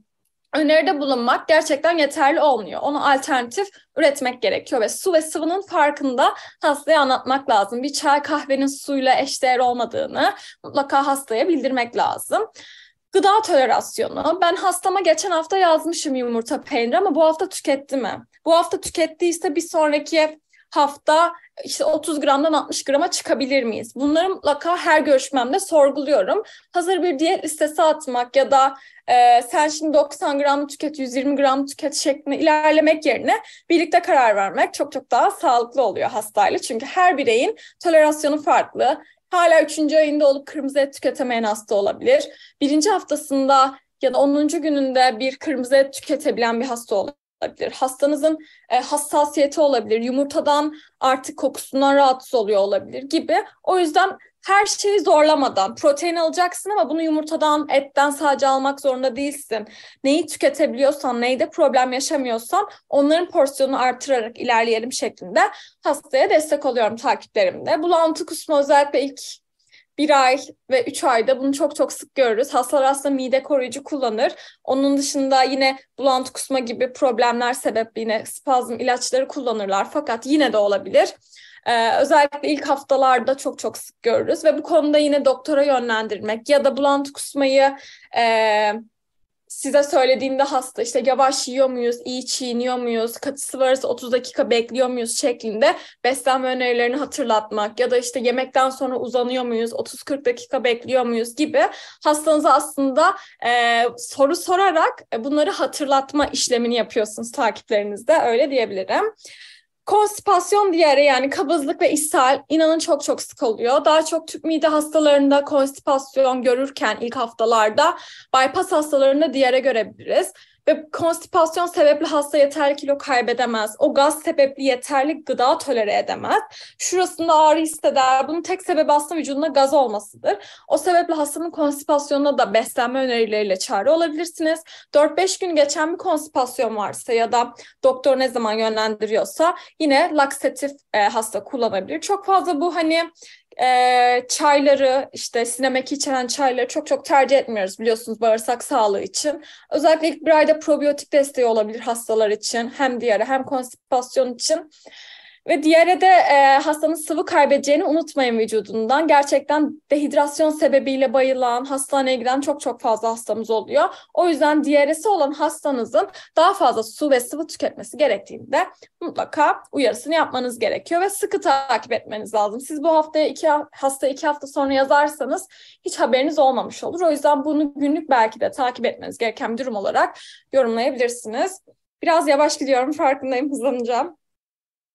öneride bulunmak gerçekten yeterli olmuyor. Onu alternatif üretmek gerekiyor ve su ve sıvının farkında hastaya anlatmak lazım. Bir çay kahvenin suyla eşdeğer olmadığını mutlaka hastaya bildirmek lazım. Gıda tolerasyonu. Ben hastama geçen hafta yazmışım yumurta peyniri ama bu hafta tüketti mi? Bu hafta tükettiyse bir sonraki hafta işte 30 gramdan 60 grama çıkabilir miyiz? Bunları mutlaka her görüşmemde sorguluyorum. Hazır bir diyet listesi atmak ya da e, sen şimdi 90 gram tüket, 120 gram tüket şeklinde ilerlemek yerine birlikte karar vermek çok çok daha sağlıklı oluyor hastayla. Çünkü her bireyin tolerasyonu farklı. Hala 3. ayında olup kırmızı et tüketemeyen hasta olabilir. Birinci haftasında ya da 10. gününde bir kırmızı et tüketebilen bir hasta olabilir olabilir. Hastanızın e, hassasiyeti olabilir. Yumurtadan artık kokusundan rahatsız oluyor olabilir gibi. O yüzden her şeyi zorlamadan protein alacaksın ama bunu yumurtadan, etten sadece almak zorunda değilsin. Neyi tüketebiliyorsan, neyi de problem yaşamıyorsan onların porsiyonunu artırarak ilerleyelim şeklinde hastaya destek oluyorum takiplerimde. Bulantı kusma özellikle ilk bir ay ve üç ayda bunu çok çok sık görürüz. Hastalar aslında mide koruyucu kullanır. Onun dışında yine bulantı kusma gibi problemler sebebiyle spazm ilaçları kullanırlar. Fakat yine de olabilir. Ee, özellikle ilk haftalarda çok çok sık görürüz ve bu konuda yine doktora yönlendirmek ya da bulantı kusmayı e, size söylediğinde hasta işte yavaş yiyor muyuz, iyi çiğniyor muyuz, katısı varsa 30 dakika bekliyor muyuz şeklinde beslenme önerilerini hatırlatmak ya da işte yemekten sonra uzanıyor muyuz, 30-40 dakika bekliyor muyuz gibi hastanıza aslında e, soru sorarak e, bunları hatırlatma işlemini yapıyorsunuz takiplerinizde öyle diyebilirim. Konstipasyon diyare yani kabızlık ve ishal inanın çok çok sık oluyor. Daha çok tüp mide hastalarında konstipasyon görürken ilk haftalarda bypass hastalarında diğere görebiliriz. Ve konstipasyon sebepli hasta yeterli kilo kaybedemez. O gaz sebepli yeterli gıda tolere edemez. Şurasında ağrı hisseder. Bunun tek sebebi aslında vücudunda gaz olmasıdır. O sebeple hastanın konstipasyonuna da beslenme önerileriyle çare olabilirsiniz. 4-5 gün geçen bir konstipasyon varsa ya da doktor ne zaman yönlendiriyorsa yine laksatif e, hasta kullanabilir. Çok fazla bu hani e, çayları işte sinemeki içeren çayları çok çok tercih etmiyoruz biliyorsunuz bağırsak sağlığı için. Özellikle ilk bir ayda probiyotik desteği olabilir hastalar için hem diğeri hem konstipasyon için. Ve diğeri de e, hastanın sıvı kaybedeceğini unutmayın vücudundan. Gerçekten dehidrasyon sebebiyle bayılan, hastaneye giden çok çok fazla hastamız oluyor. O yüzden diğerisi olan hastanızın daha fazla su ve sıvı tüketmesi gerektiğinde mutlaka uyarısını yapmanız gerekiyor ve sıkı takip etmeniz lazım. Siz bu haftaya iki hasta iki hafta sonra yazarsanız hiç haberiniz olmamış olur. O yüzden bunu günlük belki de takip etmeniz gereken bir durum olarak yorumlayabilirsiniz. Biraz yavaş gidiyorum farkındayım hızlanacağım.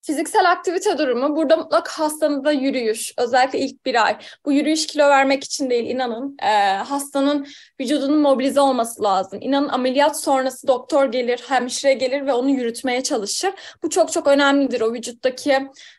Fiziksel aktivite durumu. Burada mutlaka hastanızda yürüyüş. Özellikle ilk bir ay. Bu yürüyüş kilo vermek için değil inanın. E, hastanın vücudunun mobilize olması lazım. İnanın ameliyat sonrası doktor gelir, hemşire gelir ve onu yürütmeye çalışır. Bu çok çok önemlidir. O vücuttaki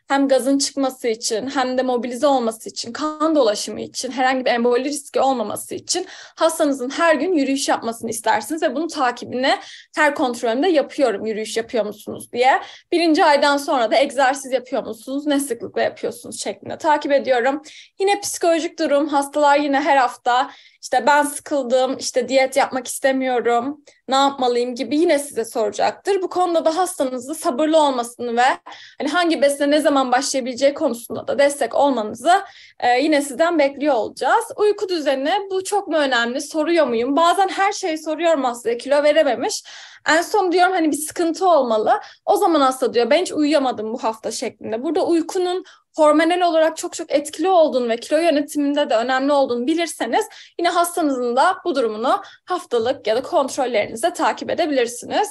hem gazın çıkması için hem de mobilize olması için, kan dolaşımı için, herhangi bir emboli riski olmaması için hastanızın her gün yürüyüş yapmasını istersiniz ve bunun takibini her kontrolümde yapıyorum. Yürüyüş yapıyor musunuz diye. Birinci aydan sonra da Günde egzersiz yapıyor musunuz? Ne sıklıkla yapıyorsunuz şeklinde takip ediyorum. Yine psikolojik durum, hastalar yine her hafta işte ben sıkıldım, işte diyet yapmak istemiyorum, ne yapmalıyım gibi yine size soracaktır. Bu konuda da hastanızı sabırlı olmasını ve hani hangi besle ne zaman başlayabileceği konusunda da destek olmanızı e, yine sizden bekliyor olacağız. Uyku düzeni bu çok mu önemli? Soruyor muyum? Bazen her şeyi soruyorum hastaya kilo verememiş. En son diyorum hani bir sıkıntı olmalı. O zaman hasta diyor ben hiç uyuyamadım bu hafta şeklinde. Burada uykunun hormonal olarak çok çok etkili olduğunu ve kilo yönetiminde de önemli olduğunu bilirseniz yine hastanızın da bu durumunu haftalık ya da kontrollerinizde takip edebilirsiniz.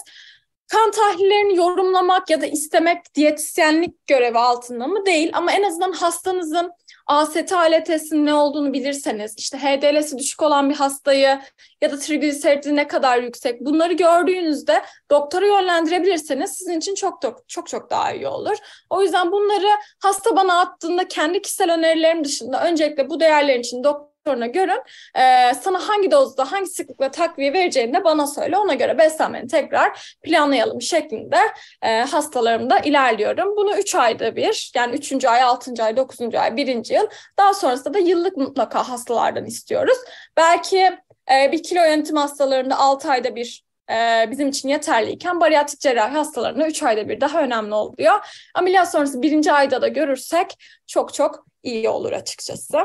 Kan tahlillerini yorumlamak ya da istemek diyetisyenlik görevi altında mı değil ama en azından hastanızın AST ALT'sinin ne olduğunu bilirseniz, işte HDL'si düşük olan bir hastayı ya da trigliseridi ne kadar yüksek bunları gördüğünüzde doktora yönlendirebilirseniz sizin için çok çok çok daha iyi olur. O yüzden bunları hasta bana attığında kendi kişisel önerilerim dışında öncelikle bu değerlerin için doktor doktoruna görün. E, sana hangi dozda, hangi sıklıkla takviye vereceğini de bana söyle. Ona göre beslenmeni tekrar planlayalım şeklinde e, hastalarımda ilerliyorum. Bunu 3 ayda bir, yani 3. ay, 6. ay, 9. ay, 1. yıl. Daha sonrasında da yıllık mutlaka hastalardan istiyoruz. Belki e, bir kilo yönetim hastalarında 6 ayda bir e, bizim için yeterliyken bariyatrik cerrahi hastalarında 3 ayda bir daha önemli oluyor. Ameliyat sonrası birinci ayda da görürsek çok çok iyi olur açıkçası.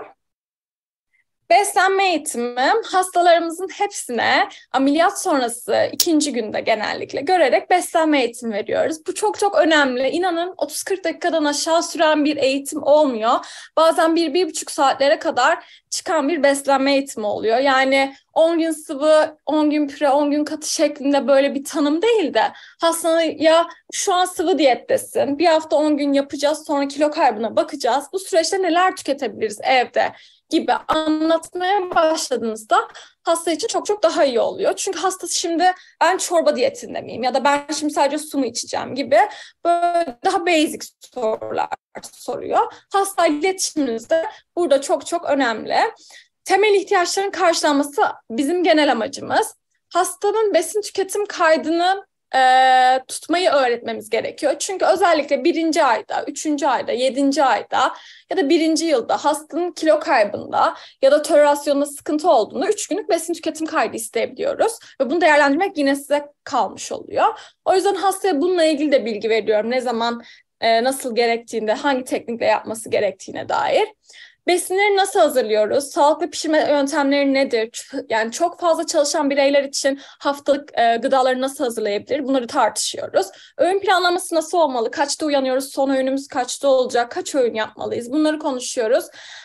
Beslenme eğitimim hastalarımızın hepsine ameliyat sonrası ikinci günde genellikle görerek beslenme eğitim veriyoruz. Bu çok çok önemli. İnanın 30-40 dakikadan aşağı süren bir eğitim olmuyor. Bazen bir bir buçuk saatlere kadar çıkan bir beslenme eğitimi oluyor. Yani 10 gün sıvı, 10 gün püre, 10 gün katı şeklinde böyle bir tanım değil de hastaya şu an sıvı diyettesin, bir hafta 10 gün yapacağız sonra kilo kaybına bakacağız. Bu süreçte neler tüketebiliriz evde? gibi anlatmaya başladığınızda hasta için çok çok daha iyi oluyor. Çünkü hasta şimdi ben çorba diyetinde miyim ya da ben şimdi sadece su mu içeceğim gibi böyle daha basic sorular soruyor. Hasta iletişimimizde burada çok çok önemli. Temel ihtiyaçların karşılanması bizim genel amacımız. Hastanın besin tüketim kaydını e, tutmayı öğretmemiz gerekiyor. Çünkü özellikle birinci ayda, üçüncü ayda, yedinci ayda ya da birinci yılda hastanın kilo kaybında ya da tolerasyonunda sıkıntı olduğunda üç günlük besin tüketim kaydı isteyebiliyoruz. Ve bunu değerlendirmek yine size kalmış oluyor. O yüzden hastaya bununla ilgili de bilgi veriyorum. Ne zaman, e, nasıl gerektiğinde, hangi teknikle yapması gerektiğine dair. Besinleri nasıl hazırlıyoruz? Sağlıklı pişirme yöntemleri nedir? Yani çok fazla çalışan bireyler için haftalık e, gıdaları nasıl hazırlayabilir? Bunları tartışıyoruz. Öğün planlaması nasıl olmalı? Kaçta uyanıyoruz? Son öğünümüz kaçta olacak? Kaç öğün yapmalıyız? Bunları konuşuyoruz.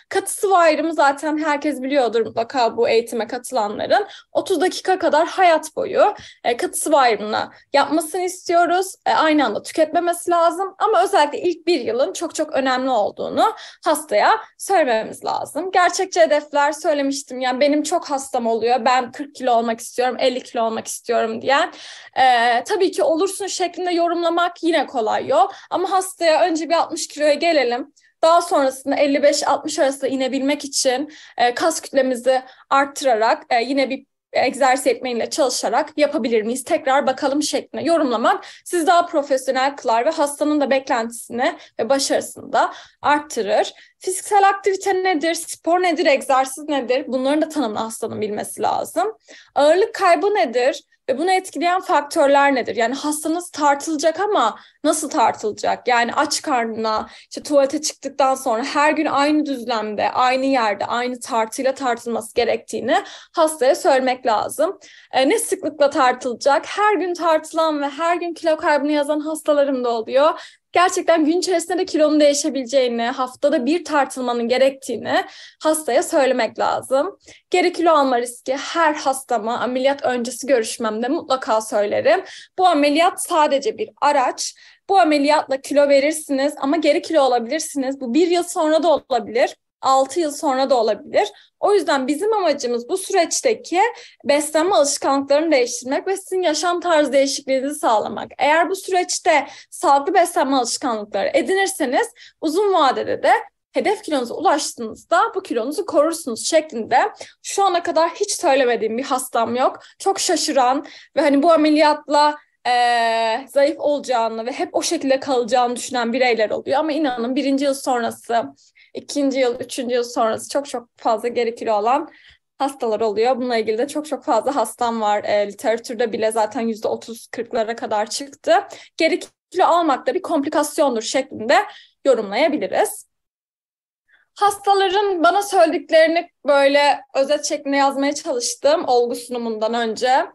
Katısı sıvı ayrımı zaten herkes biliyordur mutlaka bu eğitime katılanların. 30 dakika kadar hayat boyu e, katı ayrımına yapmasını istiyoruz. E, aynı anda tüketmemesi lazım ama özellikle ilk bir yılın çok çok önemli olduğunu hastaya söylememiz lazım. Gerçekçi hedefler söylemiştim. Yani benim çok hastam oluyor. Ben 40 kilo olmak istiyorum, 50 kilo olmak istiyorum diyen. E, tabii ki olursun şeklinde yorumlamak yine kolay yok Ama hastaya önce bir 60 kiloya gelelim daha sonrasında 55-60 arasında inebilmek için e, kas kütlemizi arttırarak e, yine bir egzersiz etmeyle çalışarak yapabilir miyiz? Tekrar bakalım şeklinde yorumlamak siz daha profesyonel kılar ve hastanın da beklentisini ve başarısını da arttırır. Fiziksel aktivite nedir? Spor nedir? Egzersiz nedir? Bunların da tanımını hastanın bilmesi lazım. Ağırlık kaybı nedir? Ve bunu etkileyen faktörler nedir? Yani hastanız tartılacak ama nasıl tartılacak? Yani aç karnına, işte tuvalete çıktıktan sonra her gün aynı düzlemde, aynı yerde, aynı tartıyla tartılması gerektiğini hastaya söylemek lazım. E, ne sıklıkla tartılacak? Her gün tartılan ve her gün kilo kaybını yazan hastalarım da oluyor gerçekten gün içerisinde de kilonun değişebileceğini, haftada bir tartılmanın gerektiğini hastaya söylemek lazım. Geri kilo alma riski her hastama ameliyat öncesi görüşmemde mutlaka söylerim. Bu ameliyat sadece bir araç. Bu ameliyatla kilo verirsiniz ama geri kilo alabilirsiniz. Bu bir yıl sonra da olabilir. 6 yıl sonra da olabilir. O yüzden bizim amacımız bu süreçteki beslenme alışkanlıklarını değiştirmek ve sizin yaşam tarzı değişikliğinizi sağlamak. Eğer bu süreçte sağlıklı beslenme alışkanlıkları edinirseniz uzun vadede de hedef kilonuza ulaştığınızda bu kilonuzu korursunuz şeklinde şu ana kadar hiç söylemediğim bir hastam yok. Çok şaşıran ve hani bu ameliyatla e, zayıf olacağını ve hep o şekilde kalacağını düşünen bireyler oluyor. Ama inanın birinci yıl sonrası ikinci yıl, üçüncü yıl sonrası çok çok fazla geri olan hastalar oluyor. Bununla ilgili de çok çok fazla hastam var. E, literatürde bile zaten yüzde otuz kırklara kadar çıktı. Geri kilo almak da bir komplikasyondur şeklinde yorumlayabiliriz. Hastaların bana söylediklerini böyle özet şeklinde yazmaya çalıştım olgu sunumundan önce.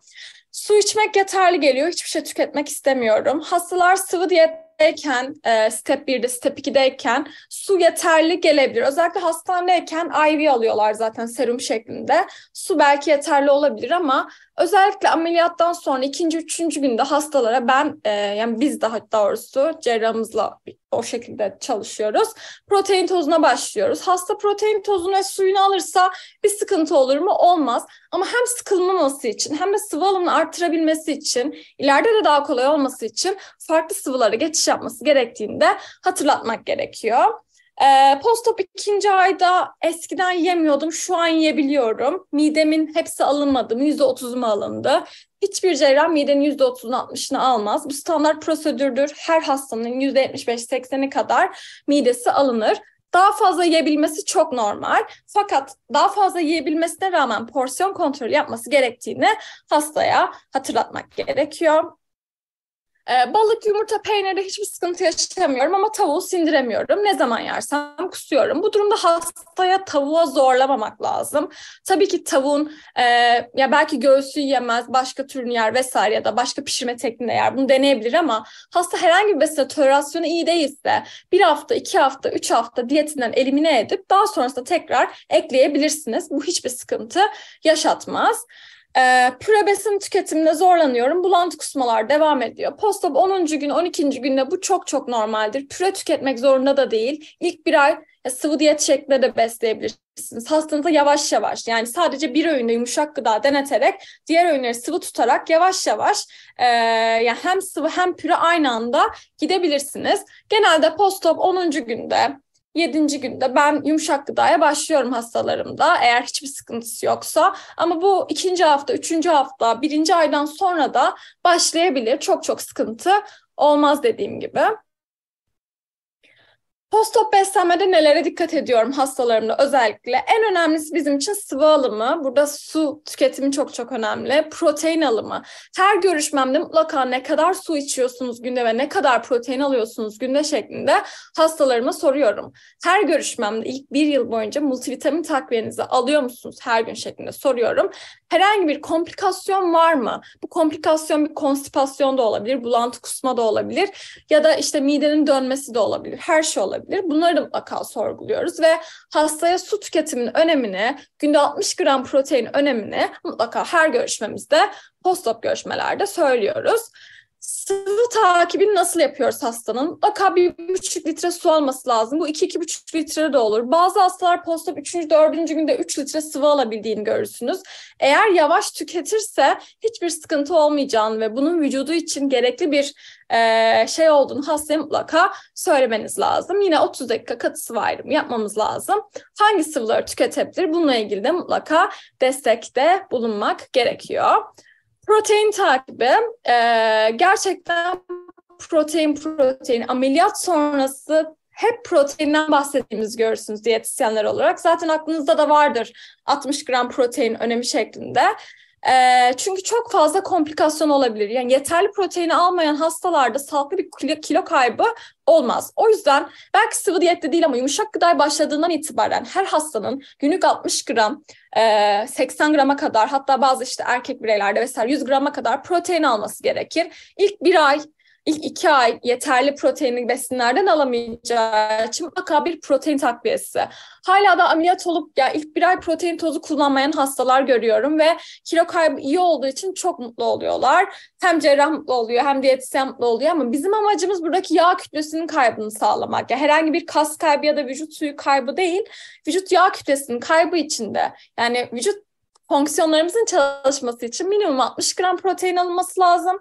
Su içmek yeterli geliyor. Hiçbir şey tüketmek istemiyorum. Hastalar sıvı diyet 1'deyken, e, step 1'de, step 2'deyken su yeterli gelebilir. Özellikle hastanedeyken IV alıyorlar zaten serum şeklinde. Su belki yeterli olabilir ama Özellikle ameliyattan sonra ikinci, üçüncü günde hastalara ben, e, yani biz daha doğrusu cerrahımızla o şekilde çalışıyoruz. Protein tozuna başlıyoruz. Hasta protein tozunu ve suyunu alırsa bir sıkıntı olur mu? Olmaz. Ama hem sıkılmaması için hem de sıvı alımını artırabilmesi için, ileride de daha kolay olması için farklı sıvılara geçiş yapması gerektiğinde hatırlatmak gerekiyor. Ee, postop ikinci ayda eskiden yemiyordum. Şu an yiyebiliyorum. Midemin hepsi alınmadı. %30'umu alındı. Hiçbir cerrah midenin %30'unu altmışını almaz. Bu standart prosedürdür. Her hastanın %75-80'i kadar midesi alınır. Daha fazla yiyebilmesi çok normal. Fakat daha fazla yiyebilmesine rağmen porsiyon kontrolü yapması gerektiğini hastaya hatırlatmak gerekiyor. Ee, balık, yumurta, peynirde hiçbir sıkıntı yaşamıyorum ama tavuğu sindiremiyorum. Ne zaman yersem kusuyorum. Bu durumda hastaya tavuğa zorlamamak lazım. Tabii ki tavuğun e, ya belki göğsü yemez, başka türünü yer vesaire ya da başka pişirme tekniğinde yer. Bunu deneyebilir ama hasta herhangi bir besin tolerasyonu iyi değilse bir hafta, iki hafta, üç hafta diyetinden elimine edip daha sonrasında tekrar ekleyebilirsiniz. Bu hiçbir sıkıntı yaşatmaz. E, ee, Probesin tüketiminde zorlanıyorum. Bulantı kusmalar devam ediyor. Postop 10. gün, 12. günde bu çok çok normaldir. Püre tüketmek zorunda da değil. İlk bir ay sıvı diyet şeklinde de besleyebilirsiniz. Hastanıza yavaş yavaş yani sadece bir öğünde yumuşak gıda deneterek diğer öğünleri sıvı tutarak yavaş yavaş e, ee, yani hem sıvı hem püre aynı anda gidebilirsiniz. Genelde postop 10. günde Yedinci günde ben yumuşak gıdaya başlıyorum hastalarımda eğer hiçbir sıkıntısı yoksa. Ama bu ikinci hafta, üçüncü hafta, birinci aydan sonra da başlayabilir. Çok çok sıkıntı olmaz dediğim gibi. Postop beslenmede nelere dikkat ediyorum hastalarımda özellikle? En önemlisi bizim için sıvı alımı. Burada su tüketimi çok çok önemli. Protein alımı. Her görüşmemde mutlaka ne kadar su içiyorsunuz günde ve ne kadar protein alıyorsunuz günde şeklinde hastalarıma soruyorum. Her görüşmemde ilk bir yıl boyunca multivitamin takviyenizi alıyor musunuz her gün şeklinde soruyorum. Herhangi bir komplikasyon var mı? Bu komplikasyon bir konstipasyon da olabilir, bulantı kusma da olabilir ya da işte midenin dönmesi de olabilir. Her şey olabilir olabilir? Bunları da mutlaka sorguluyoruz ve hastaya su tüketiminin önemini, günde 60 gram protein önemini mutlaka her görüşmemizde, post-op görüşmelerde söylüyoruz. Sıvı takibini nasıl yapıyoruz hastanın? Mutlaka bir buçuk litre su alması lazım. Bu iki, iki buçuk litre de olur. Bazı hastalar postop üçüncü, dördüncü günde üç litre sıvı alabildiğini görürsünüz. Eğer yavaş tüketirse hiçbir sıkıntı olmayacağını ve bunun vücudu için gerekli bir e, şey olduğunu hastaya mutlaka söylemeniz lazım. Yine 30 dakika katı sıvı ayrımı yapmamız lazım. Hangi sıvıları tüketebilir? Bununla ilgili de mutlaka destekte bulunmak gerekiyor. Protein takibi e, gerçekten protein protein ameliyat sonrası hep proteinden bahsettiğimiz görürsünüz diyetisyenler olarak. Zaten aklınızda da vardır 60 gram protein önemi şeklinde. E, çünkü çok fazla komplikasyon olabilir. Yani yeterli proteini almayan hastalarda sağlıklı bir kilo, kilo kaybı olmaz. O yüzden belki sıvı diyette değil ama yumuşak gıdaya başladığından itibaren her hastanın günlük 60 gram, 80 grama kadar hatta bazı işte erkek bireylerde vesaire 100 grama kadar protein alması gerekir. İlk bir ay ilk iki ay yeterli proteini besinlerden alamayacağı için mutlaka bir protein takviyesi. Hala da ameliyat olup ya ilk bir ay protein tozu kullanmayan hastalar görüyorum ve kilo kaybı iyi olduğu için çok mutlu oluyorlar. Hem cerrah mutlu oluyor hem diyetisyen mutlu oluyor ama bizim amacımız buradaki yağ kütlesinin kaybını sağlamak. Yani herhangi bir kas kaybı ya da vücut suyu kaybı değil, vücut yağ kütlesinin kaybı içinde. Yani vücut fonksiyonlarımızın çalışması için minimum 60 gram protein alınması lazım.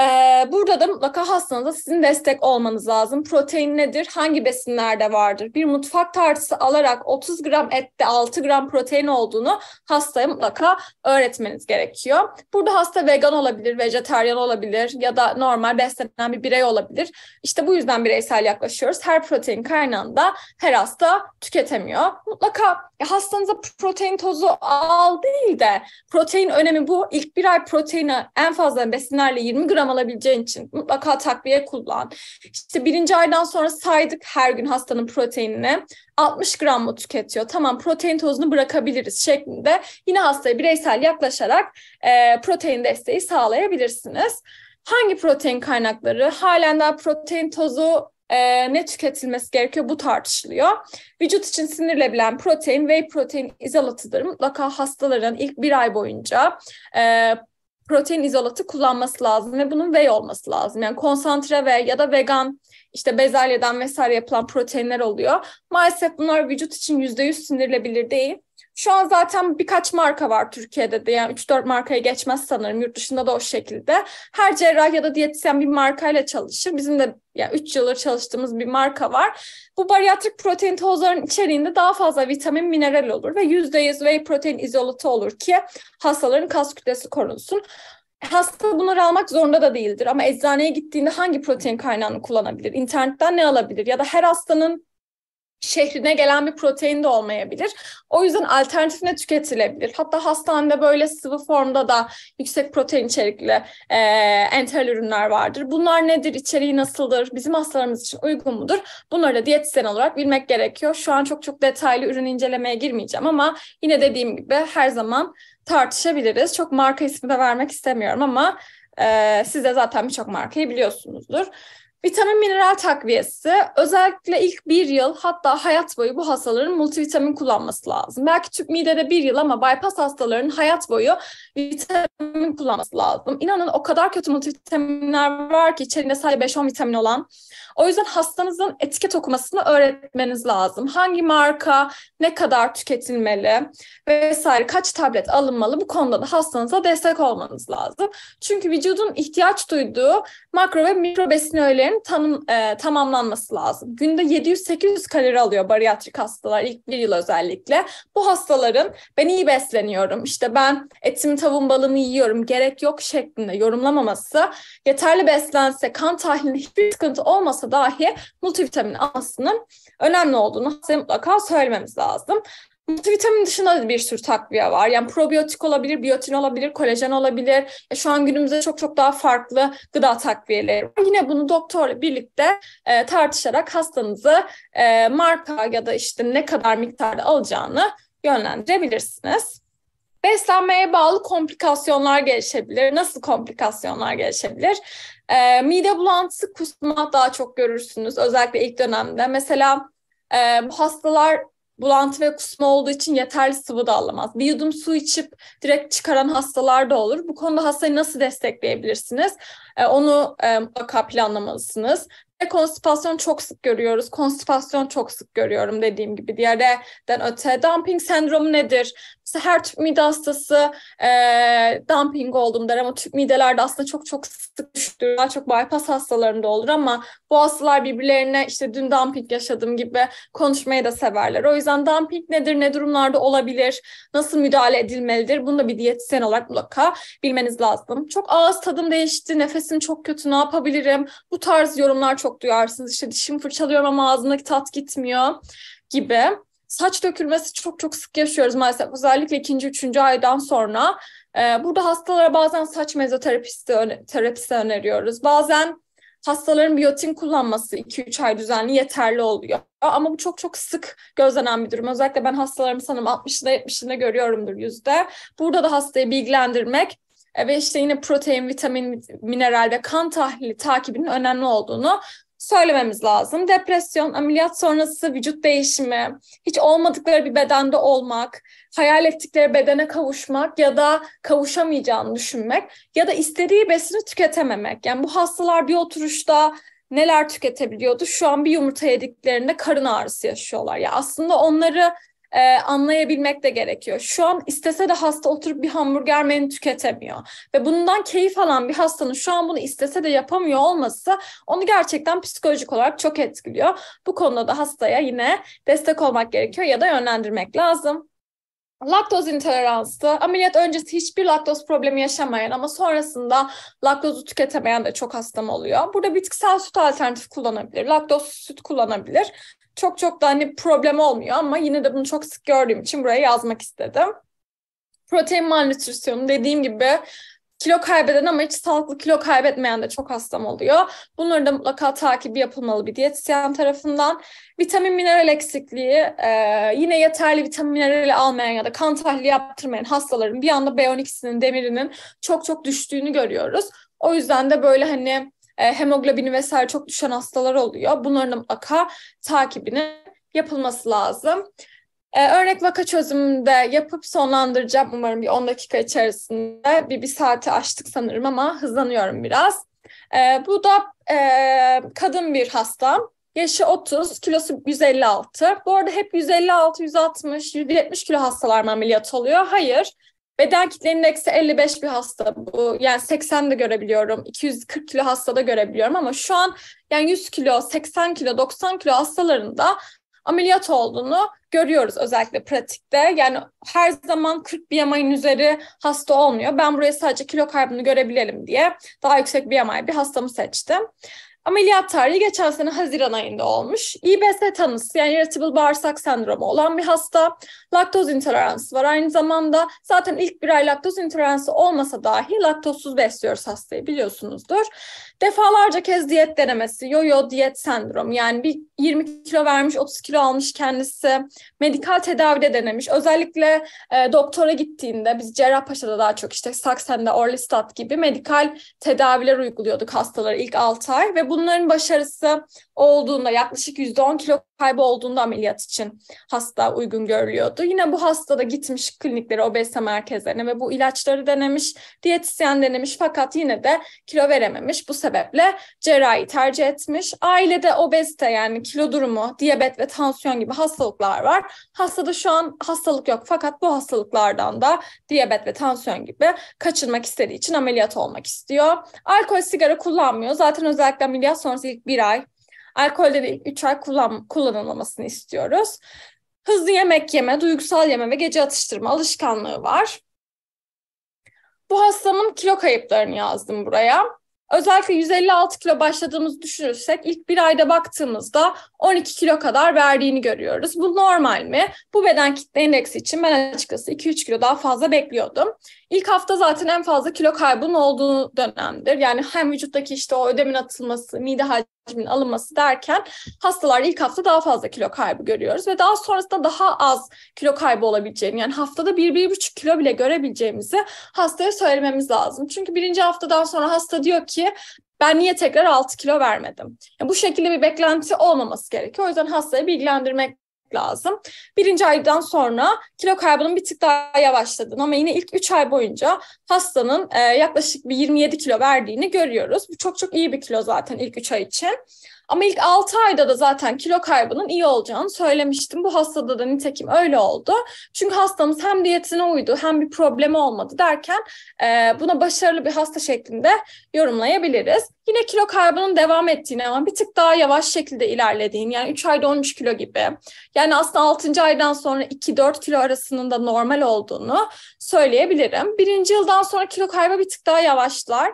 Ee, burada da mutlaka hastanıza sizin destek olmanız lazım. Protein nedir? Hangi besinlerde vardır? Bir mutfak tartısı alarak 30 gram ette 6 gram protein olduğunu hastaya mutlaka öğretmeniz gerekiyor. Burada hasta vegan olabilir, vejeteryan olabilir ya da normal beslenen bir birey olabilir. İşte bu yüzden bireysel yaklaşıyoruz. Her protein kaynağında her hasta tüketemiyor. Mutlaka hastanıza protein tozu al değil de protein önemi bu. İlk bir ay proteini en fazla besinlerle 20 gram önlem alabileceğin için mutlaka takviye kullan. İşte birinci aydan sonra saydık her gün hastanın proteinini. 60 gram mı tüketiyor? Tamam protein tozunu bırakabiliriz şeklinde yine hastaya bireysel yaklaşarak e, protein desteği sağlayabilirsiniz. Hangi protein kaynakları? Halen daha protein tozu e, ne tüketilmesi gerekiyor bu tartışılıyor. Vücut için sinirlebilen protein, whey protein izolatıdır. Mutlaka hastaların ilk bir ay boyunca e, protein izolatı kullanması lazım ve bunun whey olması lazım. Yani konsantre whey ya da vegan işte bezelyeden vesaire yapılan proteinler oluyor. Maalesef bunlar vücut için %100 sindirilebilir değil. Şu an zaten birkaç marka var Türkiye'de de yani 3-4 markaya geçmez sanırım yurt dışında da o şekilde. Her cerrah ya da diyetisyen bir markayla çalışır. Bizim de yani 3 yıldır çalıştığımız bir marka var. Bu bariyatrik protein tozların içeriğinde daha fazla vitamin, mineral olur ve %100 whey protein izolatı olur ki hastaların kas kütlesi korunsun. Hasta bunları almak zorunda da değildir ama eczaneye gittiğinde hangi protein kaynağını kullanabilir? İnternetten ne alabilir? Ya da her hastanın şehrine gelen bir protein de olmayabilir. O yüzden alternatifine tüketilebilir. Hatta hastanede böyle sıvı formda da yüksek protein içerikli e, enteral ürünler vardır. Bunlar nedir, içeriği nasıldır, bizim hastalarımız için uygun mudur? Bunları da diyetisyen olarak bilmek gerekiyor. Şu an çok çok detaylı ürün incelemeye girmeyeceğim ama yine dediğim gibi her zaman tartışabiliriz. Çok marka ismi de vermek istemiyorum ama e, siz de zaten birçok markayı biliyorsunuzdur. Vitamin mineral takviyesi özellikle ilk bir yıl hatta hayat boyu bu hastaların multivitamin kullanması lazım. Belki tüp midede bir yıl ama bypass hastaların hayat boyu vitamin kullanması lazım. İnanın o kadar kötü multivitaminler var ki içerinde sadece 5-10 vitamin olan. O yüzden hastanızın etiket okumasını öğretmeniz lazım. Hangi marka, ne kadar tüketilmeli vesaire, kaç tablet alınmalı bu konuda da hastanıza destek olmanız lazım. Çünkü vücudun ihtiyaç duyduğu makro ve mikro besin öğelerinin tanım, e, tamamlanması lazım. Günde 700-800 kalori alıyor bariyatrik hastalar ilk bir yıl özellikle. Bu hastaların ben iyi besleniyorum, işte ben etimi tavuğun balımı yiyorum gerek yok şeklinde yorumlamaması yeterli beslense kan tahlilinde hiçbir sıkıntı olmasa dahi multivitamin almasının önemli olduğunu hastaya mutlaka söylememiz lazım. Multivitamin dışında da bir sürü takviye var. Yani probiyotik olabilir, biyotin olabilir, kolajen olabilir. E şu an günümüzde çok çok daha farklı gıda takviyeleri var. Yine bunu doktorla birlikte e, tartışarak hastanızı e, marka ya da işte ne kadar miktarda alacağını yönlendirebilirsiniz. Beslenmeye bağlı komplikasyonlar gelişebilir. Nasıl komplikasyonlar gelişebilir? E, mide bulantısı, kusma daha çok görürsünüz özellikle ilk dönemde. Mesela e, bu hastalar bulantı ve kusma olduğu için yeterli sıvı da alamaz. Bir yudum su içip direkt çıkaran hastalar da olur. Bu konuda hastayı nasıl destekleyebilirsiniz? E, onu e, mutlaka planlamalısınız. Ve konstipasyon çok sık görüyoruz. Konstipasyon çok sık görüyorum dediğim gibi. diğerden öte dumping sendromu nedir? İşte her tüp mide hastası e, dumping oldum der ama tüp midelerde aslında çok çok sık düştür. Daha çok bypass hastalarında olur ama bu hastalar birbirlerine işte dün dumping yaşadım gibi konuşmayı da severler. O yüzden dumping nedir, ne durumlarda olabilir, nasıl müdahale edilmelidir bunu da bir diyetisyen olarak mutlaka bilmeniz lazım. Çok ağız tadım değişti, nefesim çok kötü, ne yapabilirim? Bu tarz yorumlar çok duyarsınız. İşte dişimi fırçalıyorum ama ağzımdaki tat gitmiyor gibi. Saç dökülmesi çok çok sık yaşıyoruz maalesef. Özellikle ikinci, üçüncü aydan sonra. E, burada hastalara bazen saç mezoterapisti terapisi öneriyoruz. Bazen hastaların biyotin kullanması 2-3 ay düzenli yeterli oluyor. Ama bu çok çok sık gözlenen bir durum. Özellikle ben hastalarımı sanırım 60'ında 70'inde görüyorumdur yüzde. Burada da hastayı bilgilendirmek e, ve işte yine protein, vitamin, mineral ve kan tahlili takibinin önemli olduğunu söylememiz lazım. Depresyon, ameliyat sonrası vücut değişimi, hiç olmadıkları bir bedende olmak, hayal ettikleri bedene kavuşmak ya da kavuşamayacağını düşünmek ya da istediği besini tüketememek. Yani bu hastalar bir oturuşta neler tüketebiliyordu? Şu an bir yumurta yediklerinde karın ağrısı yaşıyorlar. Ya aslında onları e, anlayabilmek de gerekiyor. Şu an istese de hasta oturup bir hamburger menü tüketemiyor. Ve bundan keyif alan bir hastanın şu an bunu istese de yapamıyor olması onu gerçekten psikolojik olarak çok etkiliyor. Bu konuda da hastaya yine destek olmak gerekiyor ya da yönlendirmek lazım. Laktoz intoleransı, ameliyat öncesi hiçbir laktoz problemi yaşamayan ama sonrasında laktozu tüketemeyen de çok hastam oluyor. Burada bitkisel süt alternatif kullanabilir, laktoz süt kullanabilir çok çok da hani problem olmuyor ama yine de bunu çok sık gördüğüm için buraya yazmak istedim. Protein malnutrisyonu dediğim gibi kilo kaybeden ama hiç sağlıklı kilo kaybetmeyen de çok hastam oluyor. Bunları da mutlaka takibi yapılmalı bir diyetisyen tarafından. Vitamin mineral eksikliği, e, yine yeterli vitamin minerali almayan ya da kan tahlili yaptırmayan hastaların bir anda B12'sinin, demirinin çok çok düştüğünü görüyoruz. O yüzden de böyle hani e, hemoglobini vesaire çok düşen hastalar oluyor. Bunların da mutlaka takibini yapılması lazım. E, örnek vaka çözümünde yapıp sonlandıracağım umarım bir 10 dakika içerisinde. Bir, bir saati aştık sanırım ama hızlanıyorum biraz. E, bu da e, kadın bir hasta. Yaşı 30, kilosu 156. Bu arada hep 156, 160, 170 kilo hastalar mı ameliyat oluyor? Hayır. Beden kitle indeksi 55 bir hasta bu. Yani 80 de görebiliyorum. 240 kilo hastada görebiliyorum ama şu an yani 100 kilo, 80 kilo, 90 kilo hastalarında ameliyat olduğunu görüyoruz özellikle pratikte. Yani her zaman 40 BMI'nin üzeri hasta olmuyor. Ben buraya sadece kilo kaybını görebilelim diye daha yüksek BMI bir hastamı seçtim. Ameliyat tarihi geçen sene Haziran ayında olmuş. IBS tanısı yani irritable bağırsak sendromu olan bir hasta. Laktoz intoleransı var. Aynı zamanda zaten ilk bir ay laktoz intoleransı olmasa dahi laktozsuz besliyoruz hastayı biliyorsunuzdur. Defalarca kez diyet denemesi, yo-yo diyet sendrom. Yani bir 20 kilo vermiş, 30 kilo almış kendisi. Medikal tedavi de denemiş. Özellikle e, doktora gittiğinde biz Cerrahpaşa'da daha çok işte Saksen'de, Orlistat gibi medikal tedaviler uyguluyorduk hastalara ilk 6 ay ve bunların başarısı olduğunda yaklaşık %10 kilo kaybı olduğunda ameliyat için hasta uygun görülüyordu. Yine bu hasta da gitmiş kliniklere, obezite merkezlerine ve bu ilaçları denemiş, diyetisyen denemiş fakat yine de kilo verememiş. Bu sebeple cerrahi tercih etmiş. Ailede obezite yani kilo durumu, diyabet ve tansiyon gibi hastalıklar var. Hastada şu an hastalık yok fakat bu hastalıklardan da diyabet ve tansiyon gibi kaçırmak istediği için ameliyat olmak istiyor. Alkol sigara kullanmıyor. Zaten özellikle ameliyat sonrası ilk bir ay alkolde de ilk 3 ay kullan, kullanılmamasını istiyoruz. Hızlı yemek yeme, duygusal yeme ve gece atıştırma alışkanlığı var. Bu hastamın kilo kayıplarını yazdım buraya. Özellikle 156 kilo başladığımız düşünürsek ilk bir ayda baktığımızda 12 kilo kadar verdiğini görüyoruz. Bu normal mi? Bu beden kitle endeksi için ben açıkçası 2-3 kilo daha fazla bekliyordum. İlk hafta zaten en fazla kilo kaybının olduğu dönemdir. Yani hem vücuttaki işte o ödemin atılması, mide hacminin alınması derken hastalar ilk hafta daha fazla kilo kaybı görüyoruz. Ve daha sonrasında daha az kilo kaybı olabileceğini yani haftada 1-1,5 kilo bile görebileceğimizi hastaya söylememiz lazım. Çünkü birinci haftadan sonra hasta diyor ki ben niye tekrar 6 kilo vermedim? Yani bu şekilde bir beklenti olmaması gerekiyor. O yüzden hastaya bilgilendirmek lazım. Birinci aydan sonra kilo kaybının bir tık daha yavaşladığını ama yine ilk 3 ay boyunca hastanın e, yaklaşık bir 27 kilo verdiğini görüyoruz. Bu çok çok iyi bir kilo zaten ilk 3 ay için. Ama ilk 6 ayda da zaten kilo kaybının iyi olacağını söylemiştim. Bu hastada da nitekim öyle oldu. Çünkü hastamız hem diyetine uydu hem bir problemi olmadı derken e, buna başarılı bir hasta şeklinde yorumlayabiliriz. Yine kilo kaybının devam ettiğini ama bir tık daha yavaş şekilde ilerlediğini yani 3 ayda 13 kilo gibi. Yani aslında 6. aydan sonra 2-4 kilo arasının da normal olduğunu söyleyebilirim. Birinci yıldan sonra kilo kaybı bir tık daha yavaşlar.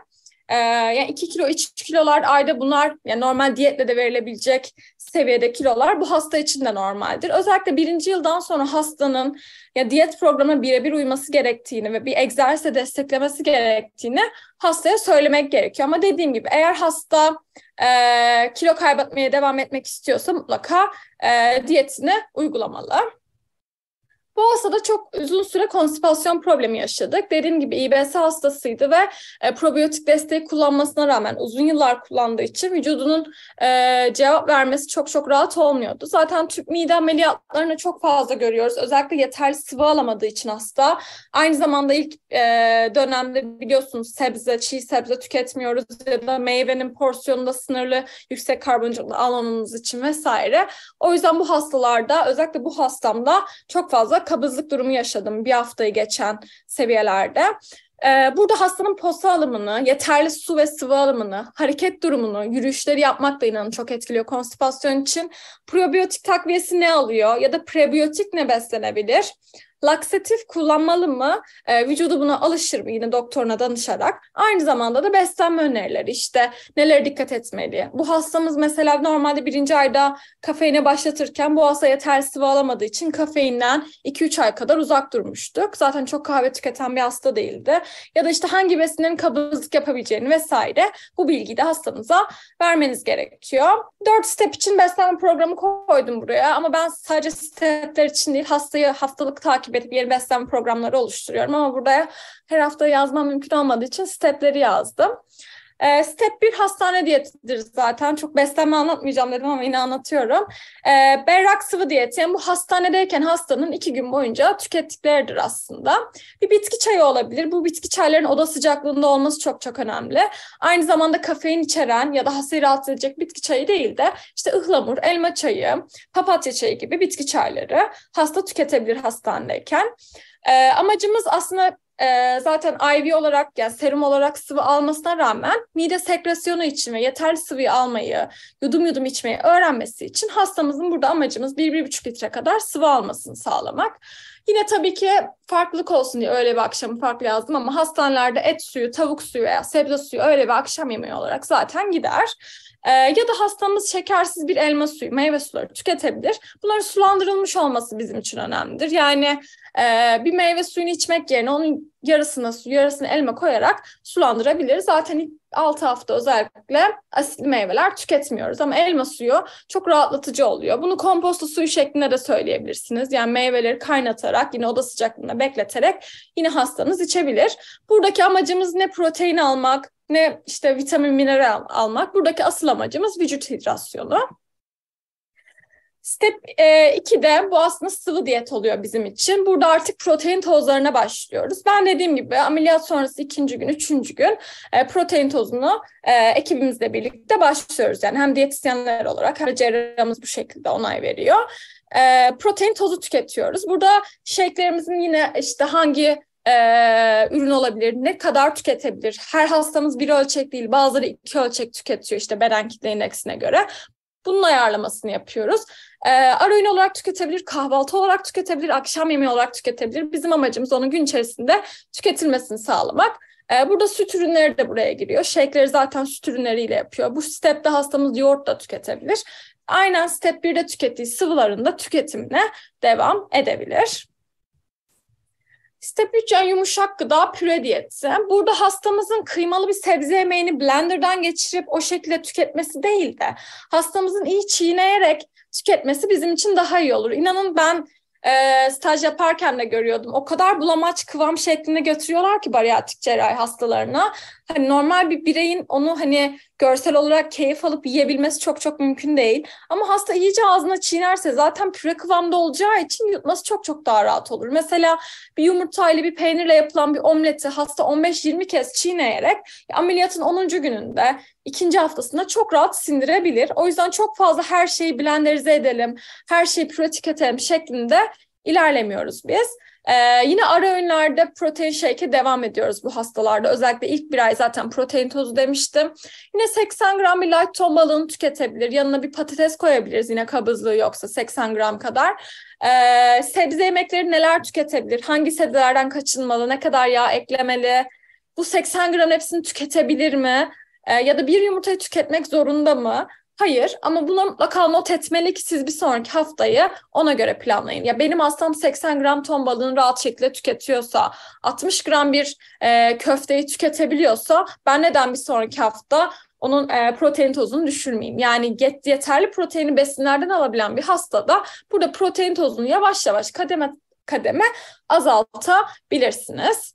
Ee, yani 2 kilo, 3 kilolar ayda bunlar yani normal diyetle de verilebilecek seviyede kilolar bu hasta için de normaldir. Özellikle birinci yıldan sonra hastanın ya diyet programına birebir uyması gerektiğini ve bir egzersize desteklemesi gerektiğini hastaya söylemek gerekiyor. Ama dediğim gibi eğer hasta e, kilo kaybetmeye devam etmek istiyorsa mutlaka e, diyetini uygulamalı. Bu Boğaz'da çok uzun süre konstipasyon problemi yaşadık. Dediğim gibi İBS hastasıydı ve e, probiyotik desteği kullanmasına rağmen uzun yıllar kullandığı için vücudunun e, cevap vermesi çok çok rahat olmuyordu. Zaten tüp mide ameliyatlarını çok fazla görüyoruz. Özellikle yeterli sıvı alamadığı için hasta. Aynı zamanda ilk e, dönemde biliyorsunuz sebze, çiğ sebze tüketmiyoruz ya da meyvenin porsiyonunda sınırlı yüksek karbonhidratlı alanımız için vesaire. O yüzden bu hastalarda özellikle bu hastamda çok fazla kabızlık durumu yaşadım bir haftayı geçen seviyelerde. Ee, burada hastanın posta alımını, yeterli su ve sıvı alımını, hareket durumunu, yürüyüşleri yapmak da inanın çok etkiliyor konstipasyon için. Probiyotik takviyesi ne alıyor ya da prebiyotik ne beslenebilir? Laksatif kullanmalı mı? E, vücudu buna alışır mı? Yine doktoruna danışarak. Aynı zamanda da beslenme önerileri işte nelere dikkat etmeli? Bu hastamız mesela normalde birinci ayda kafeine başlatırken bu hasta yeterli sıvı alamadığı için kafeinden 2-3 ay kadar uzak durmuştuk. Zaten çok kahve tüketen bir hasta değildi. Ya da işte hangi besinlerin kabızlık yapabileceğini vesaire bu bilgiyi de hastamıza vermeniz gerekiyor. 4 step için beslenme programı koydum buraya ama ben sadece stepler için değil hastayı haftalık takip takip edip yeni beslenme programları oluşturuyorum ama burada her hafta yazmam mümkün olmadığı için stepleri yazdım. Ee, step 1 hastane diyetidir zaten. Çok beslenme anlatmayacağım dedim ama yine anlatıyorum. E, berrak sıvı diyeti yani bu hastanedeyken hastanın iki gün boyunca tükettikleridir aslında. Bir bitki çayı olabilir. Bu bitki çayların oda sıcaklığında olması çok çok önemli. Aynı zamanda kafein içeren ya da hastayı rahatsız edecek bitki çayı değil de işte ıhlamur, elma çayı, papatya çayı gibi bitki çayları hasta tüketebilir hastanedeyken. E, amacımız aslında e, zaten IV olarak yani serum olarak sıvı almasına rağmen mide sekresyonu için ve yeterli sıvıyı almayı, yudum yudum içmeyi öğrenmesi için hastamızın burada amacımız 1-1,5 litre kadar sıvı almasını sağlamak. Yine tabii ki farklılık olsun diye öyle bir akşamı farklı yazdım ama hastanelerde et suyu, tavuk suyu veya sebze suyu öyle bir akşam yemeği olarak zaten gider. E, ya da hastamız şekersiz bir elma suyu, meyve suları tüketebilir. Bunların sulandırılmış olması bizim için önemlidir. Yani e, bir meyve suyunu içmek yerine onun yarısına su, yarısını elma koyarak sulandırabiliriz. Zaten ilk 6 hafta özellikle asitli meyveler tüketmiyoruz ama elma suyu çok rahatlatıcı oluyor. Bunu komposta suyu şeklinde de söyleyebilirsiniz. Yani meyveleri kaynatarak yine oda sıcaklığında bekleterek yine hastanız içebilir. Buradaki amacımız ne protein almak, ne işte vitamin mineral almak. Buradaki asıl amacımız vücut hidrasyonu. Step 2'de e, bu aslında sıvı diyet oluyor bizim için. Burada artık protein tozlarına başlıyoruz. Ben dediğim gibi ameliyat sonrası ikinci gün, üçüncü gün e, protein tozunu e, ekibimizle birlikte başlıyoruz. Yani hem diyetisyenler olarak hem cerrahımız bu şekilde onay veriyor. E, protein tozu tüketiyoruz. Burada şeklerimizin yine işte hangi e, ürün olabilir, ne kadar tüketebilir. Her hastamız bir ölçek değil, bazıları iki ölçek tüketiyor işte beden kitle indeksine göre. Bunun ayarlamasını yapıyoruz. E, ara öğün olarak tüketebilir, kahvaltı olarak tüketebilir, akşam yemeği olarak tüketebilir. Bizim amacımız onun gün içerisinde tüketilmesini sağlamak. E, burada süt ürünleri de buraya giriyor. Shake'leri zaten süt ürünleriyle yapıyor. Bu stepte hastamız yoğurt da tüketebilir. Aynen step 1'de tükettiği sıvıların da tüketimine devam edebilir. Step 3 yani yumuşak gıda püre diyeti. Burada hastamızın kıymalı bir sebze yemeğini blenderdan geçirip o şekilde tüketmesi değil de hastamızın iyi çiğneyerek tüketmesi bizim için daha iyi olur. İnanın ben e, staj yaparken de görüyordum. O kadar bulamaç kıvam şeklinde götürüyorlar ki bariyatrik cerrahi hastalarına. Hani normal bir bireyin onu hani görsel olarak keyif alıp yiyebilmesi çok çok mümkün değil. Ama hasta iyice ağzına çiğnerse zaten püre kıvamda olacağı için yutması çok çok daha rahat olur. Mesela bir yumurtayla bir peynirle yapılan bir omleti hasta 15-20 kez çiğneyerek ameliyatın 10. gününde ikinci haftasında çok rahat sindirebilir. O yüzden çok fazla her şeyi blenderize edelim, her şeyi pratik edelim şeklinde ilerlemiyoruz biz. Ee, yine ara öğünlerde protein shake'e devam ediyoruz bu hastalarda. Özellikle ilk bir ay zaten protein tozu demiştim. Yine 80 gram bir light ton balığını tüketebilir. Yanına bir patates koyabiliriz yine kabızlığı yoksa 80 gram kadar. Ee, sebze yemekleri neler tüketebilir? Hangi sebzelerden kaçınmalı? Ne kadar yağ eklemeli? Bu 80 gram hepsini tüketebilir mi? E, ya da bir yumurtayı tüketmek zorunda mı? Hayır ama bunu mutlaka not etmeli ki siz bir sonraki haftayı ona göre planlayın. Ya benim hastam 80 gram ton balığını rahat şekilde tüketiyorsa, 60 gram bir e, köfteyi tüketebiliyorsa ben neden bir sonraki hafta onun e, protein tozunu düşürmeyeyim. Yani get, yeterli proteini besinlerden alabilen bir hastada burada protein tozunu yavaş yavaş kademe kademe azaltabilirsiniz.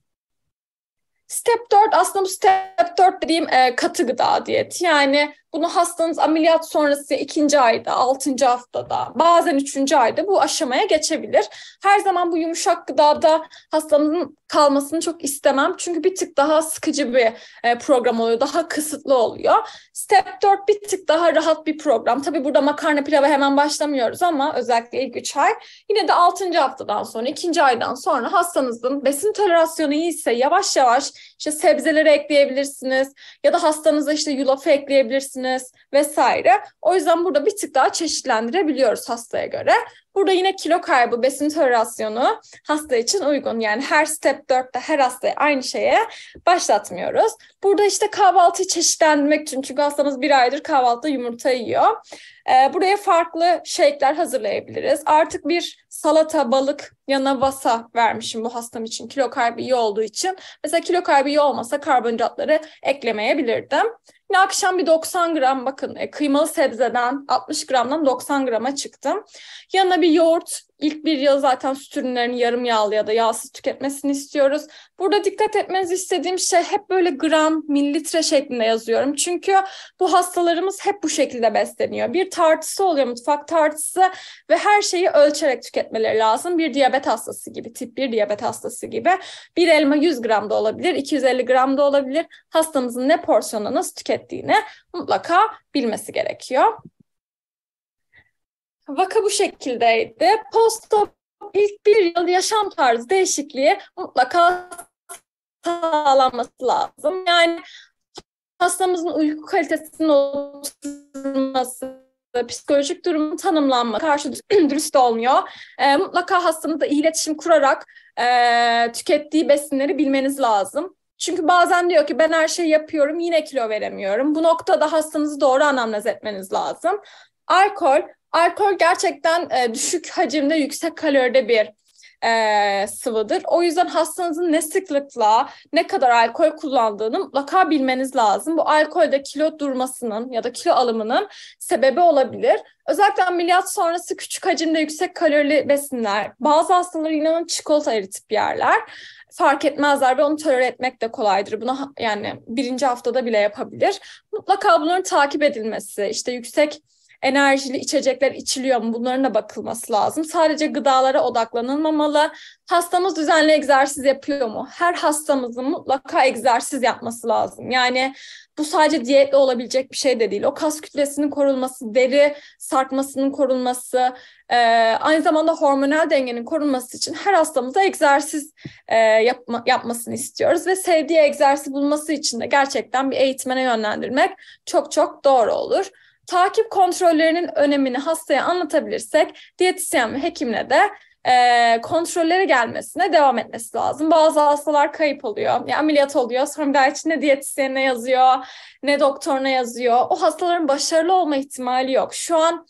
Step 4 aslında bu step 4 dediğim e, katı gıda diyet Yani bunu hastanız ameliyat sonrası ikinci ayda, altıncı haftada, bazen üçüncü ayda bu aşamaya geçebilir. Her zaman bu yumuşak gıdada hastanın kalmasını çok istemem. Çünkü bir tık daha sıkıcı bir e, program oluyor, daha kısıtlı oluyor. Step 4 bir tık daha rahat bir program. Tabii burada makarna pilava hemen başlamıyoruz ama özellikle ilk üç ay. Yine de altıncı haftadan sonra, ikinci aydan sonra hastanızın besin tolerasyonu iyiyse yavaş yavaş işte sebzelere ekleyebilirsiniz ya da hastanıza işte yulafı ekleyebilirsiniz misiniz vesaire. O yüzden burada bir tık daha çeşitlendirebiliyoruz hastaya göre. Burada yine kilo kaybı, besin tolerasyonu hasta için uygun. Yani her step 4'te her hastaya aynı şeye başlatmıyoruz. Burada işte kahvaltıyı çeşitlendirmek için çünkü hastamız bir aydır kahvaltıda yumurta yiyor. Ee, buraya farklı shake'ler hazırlayabiliriz. Artık bir salata, balık yana vasa vermişim bu hastam için kilo kaybı iyi olduğu için. Mesela kilo kaybı iyi olmasa karbonhidratları eklemeyebilirdim. Yine akşam bir 90 gram bakın e, kıymalı sebzeden 60 gramdan 90 grama çıktım. Yanına bir yoğurt, İlk bir yıl zaten süt ürünlerini yarım yağlı ya da yağsız tüketmesini istiyoruz. Burada dikkat etmenizi istediğim şey hep böyle gram, mililitre şeklinde yazıyorum. Çünkü bu hastalarımız hep bu şekilde besleniyor. Bir tartısı oluyor, mutfak tartısı ve her şeyi ölçerek tüketmeleri lazım. Bir diyabet hastası gibi, tip 1 diyabet hastası gibi. Bir elma 100 gram da olabilir, 250 gram da olabilir. Hastamızın ne porsiyonla nasıl tükettiğini mutlaka bilmesi gerekiyor. Vaka bu şekildeydi. Postop ilk bir yıl yaşam tarzı değişikliği mutlaka sağlanması lazım. Yani hastamızın uyku kalitesinin oturması, psikolojik durumun tanımlanması karşı dürüst olmuyor. E, mutlaka hastanızla iletişim kurarak e, tükettiği besinleri bilmeniz lazım. Çünkü bazen diyor ki ben her şeyi yapıyorum yine kilo veremiyorum. Bu noktada hastanızı doğru anamnez etmeniz lazım. Alkol Alkol gerçekten e, düşük hacimde yüksek kaloride bir e, sıvıdır. O yüzden hastanızın ne sıklıkla, ne kadar alkol kullandığını mutlaka bilmeniz lazım. Bu alkolde kilo durmasının ya da kilo alımının sebebi olabilir. Özellikle ameliyat sonrası küçük hacimde yüksek kalorili besinler. Bazı hastalar inanın çikolata eritip yerler. Fark etmezler ve onu tolere etmek de kolaydır. Bunu yani birinci haftada bile yapabilir. Mutlaka bunların takip edilmesi, işte yüksek enerjili içecekler içiliyor mu? Bunların da bakılması lazım. Sadece gıdalara odaklanılmamalı. Hastamız düzenli egzersiz yapıyor mu? Her hastamızın mutlaka egzersiz yapması lazım. Yani bu sadece diyetle olabilecek bir şey de değil. O kas kütlesinin korunması, deri sarkmasının korunması, e, aynı zamanda hormonal dengenin korunması için her hastamıza egzersiz e, yapma, yapmasını istiyoruz ve sevdiği egzersiz bulması için de gerçekten bir eğitmene yönlendirmek çok çok doğru olur takip kontrollerinin önemini hastaya anlatabilirsek diyetisyen ve hekimle de e, kontrollere gelmesine devam etmesi lazım. Bazı hastalar kayıp oluyor, ya ameliyat oluyor. Sonra bir için ne diyetisyenine yazıyor, ne doktoruna yazıyor. O hastaların başarılı olma ihtimali yok. Şu an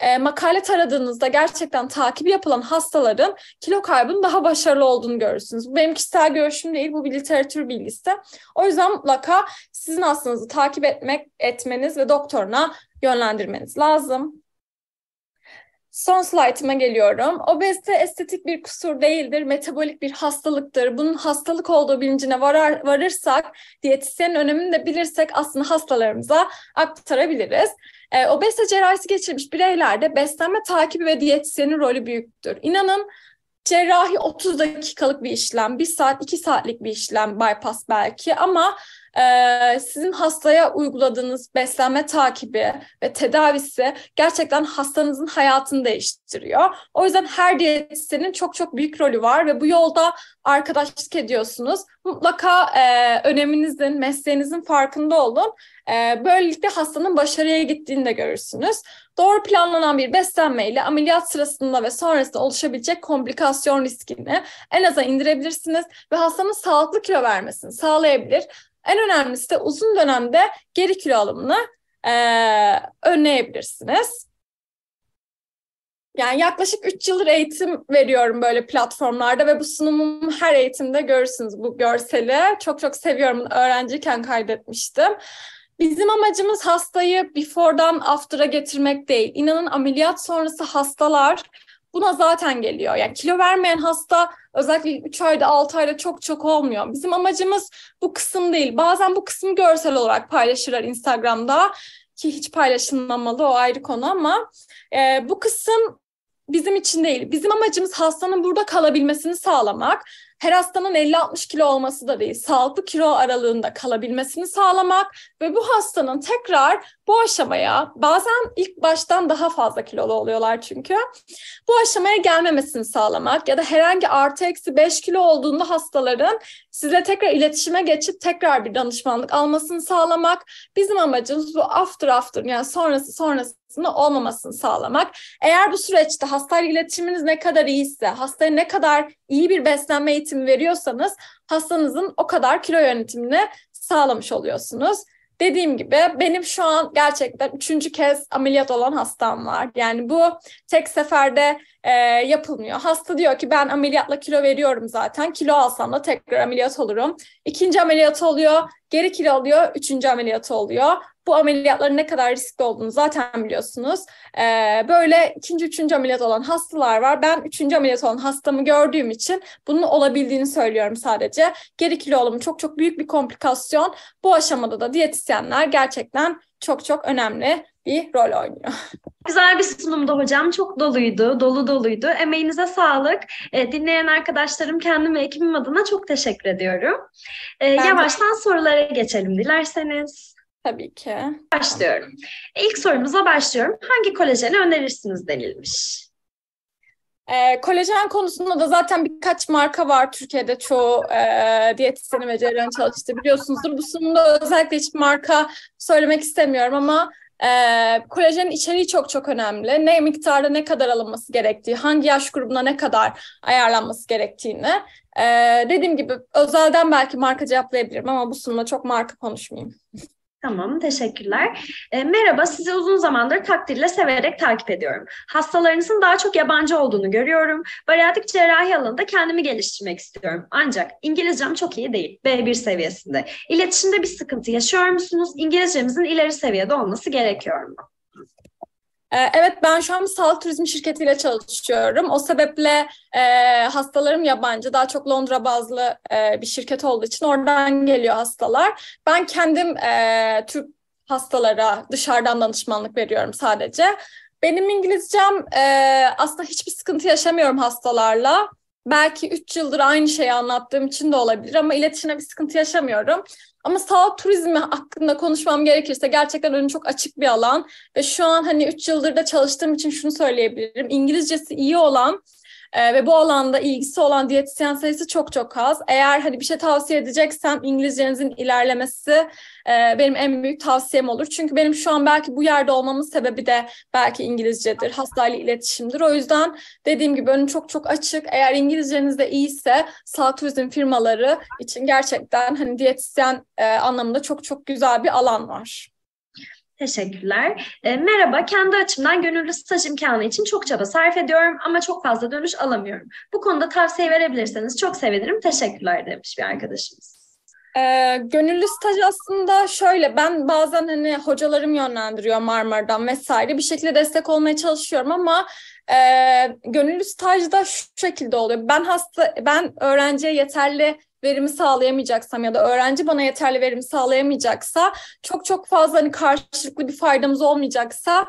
e, makale taradığınızda gerçekten takibi yapılan hastaların kilo kaybının daha başarılı olduğunu görürsünüz. Bu benim kişisel görüşüm değil, bu bir literatür bilgisi. O yüzden mutlaka sizin hastanızı takip etmek etmeniz ve doktoruna yönlendirmeniz lazım. Son slaytıma geliyorum. Obezite estetik bir kusur değildir, metabolik bir hastalıktır. Bunun hastalık olduğu bilincine varar, varırsak, diyetisyenin önemini de bilirsek aslında hastalarımıza aktarabiliriz. E, obezite cerrahisi geçirmiş bireylerde beslenme takibi ve diyetisyenin rolü büyüktür. İnanın cerrahi 30 dakikalık bir işlem, 1 saat, 2 saatlik bir işlem bypass belki ama ee, sizin hastaya uyguladığınız beslenme takibi ve tedavisi gerçekten hastanızın hayatını değiştiriyor. O yüzden her diyetisyenin çok çok büyük rolü var ve bu yolda arkadaşlık ediyorsunuz. Mutlaka e, öneminizin, mesleğinizin farkında olun. E, böylelikle hastanın başarıya gittiğini de görürsünüz. Doğru planlanan bir beslenme ile ameliyat sırasında ve sonrasında oluşabilecek komplikasyon riskini en aza indirebilirsiniz ve hastanın sağlıklı kilo vermesini sağlayabilir. En önemlisi de uzun dönemde geri kilo alımını e, önleyebilirsiniz. Yani yaklaşık 3 yıldır eğitim veriyorum böyle platformlarda ve bu sunumumu her eğitimde görürsünüz bu görseli. Çok çok seviyorum. Öğrenciyken kaydetmiştim. Bizim amacımız hastayı before'dan after'a getirmek değil. İnanın ameliyat sonrası hastalar buna zaten geliyor. Yani kilo vermeyen hasta özellikle 3 ayda 6 ayda çok çok olmuyor. Bizim amacımız bu kısım değil. Bazen bu kısmı görsel olarak paylaşırlar Instagram'da ki hiç paylaşılmamalı o ayrı konu ama e, bu kısım bizim için değil. Bizim amacımız hastanın burada kalabilmesini sağlamak her hastanın 50-60 kilo olması da değil, sağlıklı kilo aralığında kalabilmesini sağlamak ve bu hastanın tekrar bu aşamaya, bazen ilk baştan daha fazla kilolu oluyorlar çünkü, bu aşamaya gelmemesini sağlamak ya da herhangi artı eksi 5 kilo olduğunda hastaların size tekrar iletişime geçip tekrar bir danışmanlık almasını sağlamak. Bizim amacımız bu after after yani sonrası sonrası aslında olmamasını sağlamak. Eğer bu süreçte hasta iletişiminiz ne kadar iyiyse, hastaya ne kadar iyi bir beslenme eğitimi veriyorsanız hastanızın o kadar kilo yönetimini sağlamış oluyorsunuz. Dediğim gibi benim şu an gerçekten üçüncü kez ameliyat olan hastam var. Yani bu tek seferde e, yapılmıyor. Hasta diyor ki ben ameliyatla kilo veriyorum zaten. Kilo alsam da tekrar ameliyat olurum. İkinci ameliyat oluyor, geri kilo alıyor, üçüncü ameliyat oluyor. Bu ameliyatların ne kadar riskli olduğunu zaten biliyorsunuz. E, böyle ikinci, üçüncü ameliyat olan hastalar var. Ben üçüncü ameliyat olan hastamı gördüğüm için bunun olabildiğini söylüyorum sadece. Geri kilo alımı çok çok büyük bir komplikasyon. Bu aşamada da diyetisyenler gerçekten çok çok önemli bir rol oynuyor. Güzel bir sunumdu hocam. Çok doluydu, dolu doluydu. Emeğinize sağlık. E, dinleyen arkadaşlarım kendim ve ekibim adına çok teşekkür ediyorum. E, yavaştan de... sorulara geçelim dilerseniz. Tabii ki. Başlıyorum. İlk sorumuza başlıyorum. Hangi kolajeni önerirsiniz denilmiş. E, kolajen konusunda da zaten birkaç marka var Türkiye'de çoğu e, diyetisyeni ve cerrahın çalıştığı biliyorsunuzdur. Bu sunumda özellikle hiçbir marka söylemek istemiyorum ama ee, kolajenin içeriği çok çok önemli. Ne miktarda ne kadar alınması gerektiği, hangi yaş grubuna ne kadar ayarlanması gerektiğini. Ee, dediğim gibi özelden belki marka cevaplayabilirim ama bu sunumda çok marka konuşmayayım. Tamam, teşekkürler. E, merhaba, sizi uzun zamandır takdirle severek takip ediyorum. Hastalarınızın daha çok yabancı olduğunu görüyorum. Bariatrik cerrahi alanında kendimi geliştirmek istiyorum. Ancak İngilizcem çok iyi değil, B1 seviyesinde. İletişimde bir sıkıntı yaşıyor musunuz? İngilizcemizin ileri seviyede olması gerekiyor mu? Ee, evet ben şu an sağlık turizmi şirketiyle çalışıyorum. O sebeple e, hastalarım yabancı. Daha çok Londra bazlı e, bir şirket olduğu için oradan geliyor hastalar. Ben kendim e, Türk hastalara dışarıdan danışmanlık veriyorum sadece. Benim İngilizcem e, aslında hiçbir sıkıntı yaşamıyorum hastalarla. Belki 3 yıldır aynı şeyi anlattığım için de olabilir ama iletişime bir sıkıntı yaşamıyorum. Ama sağlık turizmi hakkında konuşmam gerekirse gerçekten önüm çok açık bir alan. Ve şu an hani 3 yıldır da çalıştığım için şunu söyleyebilirim. İngilizcesi iyi olan e, ve bu alanda ilgisi olan diyetisyen sayısı çok çok az. Eğer hani bir şey tavsiye edeceksem İngilizcenizin ilerlemesi e, benim en büyük tavsiyem olur. Çünkü benim şu an belki bu yerde olmamın sebebi de belki İngilizcedir, hastayla iletişimdir. O yüzden dediğim gibi önüm çok çok açık. Eğer İngilizceniz de iyiyse sağlık turizm firmaları için gerçekten hani diyetisyen e, anlamında çok çok güzel bir alan var. Teşekkürler. E, merhaba, kendi açımdan gönüllü staj imkanı için çok çaba sarf ediyorum ama çok fazla dönüş alamıyorum. Bu konuda tavsiye verebilirseniz çok sevinirim. Teşekkürler demiş bir arkadaşımız. E, gönüllü staj aslında şöyle ben bazen hani hocalarım yönlendiriyor Marmara'dan vesaire bir şekilde destek olmaya çalışıyorum ama e, gönüllü stajda şu şekilde oluyor. Ben hasta ben öğrenciye yeterli verimi sağlayamayacaksam ya da öğrenci bana yeterli verimi sağlayamayacaksa çok çok fazla hani karşılıklı bir faydamız olmayacaksa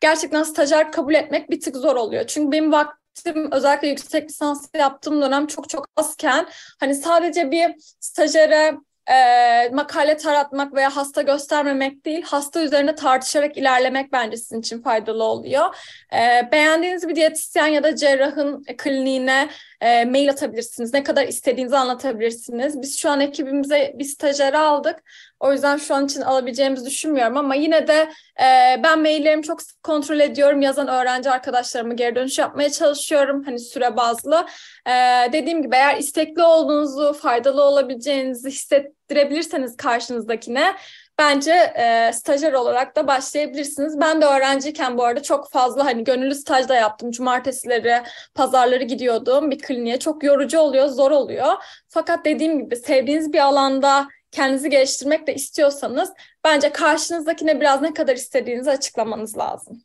gerçekten stajyer kabul etmek bir tık zor oluyor. Çünkü benim vaktim özellikle yüksek lisans yaptığım dönem çok çok azken hani sadece bir stajyere e, makale taratmak veya hasta göstermemek değil, hasta üzerine tartışarak ilerlemek bence sizin için faydalı oluyor. E, beğendiğiniz bir diyetisyen ya da cerrahın e, kliniğine e, mail atabilirsiniz. Ne kadar istediğinizi anlatabilirsiniz. Biz şu an ekibimize bir stajyer aldık. O yüzden şu an için alabileceğimizi düşünmüyorum ama yine de e, ben maillerimi çok sık kontrol ediyorum. Yazan öğrenci arkadaşlarımı geri dönüş yapmaya çalışıyorum. Hani süre bazlı. E, dediğim gibi eğer istekli olduğunuzu, faydalı olabileceğinizi hissettirebilirseniz karşınızdakine bence e, stajyer olarak da başlayabilirsiniz. Ben de öğrenciyken bu arada çok fazla hani gönüllü staj da yaptım. Cumartesileri, pazarları gidiyordum bir kliniğe. Çok yorucu oluyor, zor oluyor. Fakat dediğim gibi sevdiğiniz bir alanda kendinizi geliştirmek de istiyorsanız bence karşınızdakine biraz ne kadar istediğinizi açıklamanız lazım.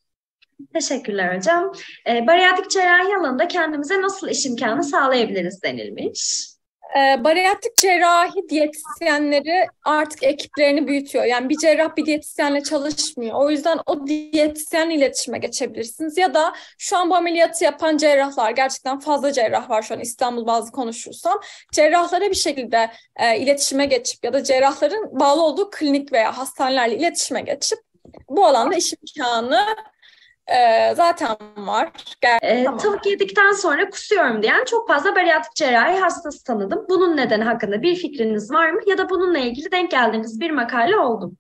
Teşekkürler hocam. E, ee, bariyatrik cerrahi alanında kendimize nasıl iş imkanı sağlayabiliriz denilmiş. E, ee, bariyatrik cerrahi diyetisyenleri artık ekiplerini büyütüyor. Yani bir cerrah bir diyetisyenle çalışmıyor. O yüzden o diyetisyenle iletişime geçebilirsiniz. Ya da şu an bu ameliyatı yapan cerrahlar, gerçekten fazla cerrah var şu an İstanbul bazı konuşursam. Cerrahlara bir şekilde e, iletişime geçip ya da cerrahların bağlı olduğu klinik veya hastanelerle iletişime geçip bu alanda iş imkanı e, zaten var. Gel, e, tamam. Tavuk yedikten sonra kusuyorum diyen çok fazla bariatrik cerrahi hastası tanıdım. Bunun nedeni hakkında bir fikriniz var mı? Ya da bununla ilgili denk geldiğiniz bir makale oldu mu?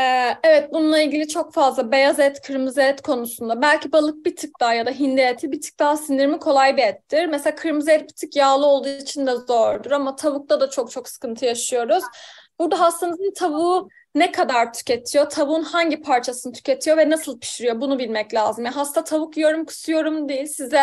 Ee, evet bununla ilgili çok fazla beyaz et, kırmızı et konusunda. Belki balık bir tık daha ya da hindi eti bir tık daha sindirimi kolay bir ettir. Mesela kırmızı et bir tık yağlı olduğu için de zordur ama tavukta da çok çok sıkıntı yaşıyoruz. Burada hastamızın tavuğu ne kadar tüketiyor, tavuğun hangi parçasını tüketiyor ve nasıl pişiriyor bunu bilmek lazım. Yani hasta tavuk yiyorum kusuyorum değil size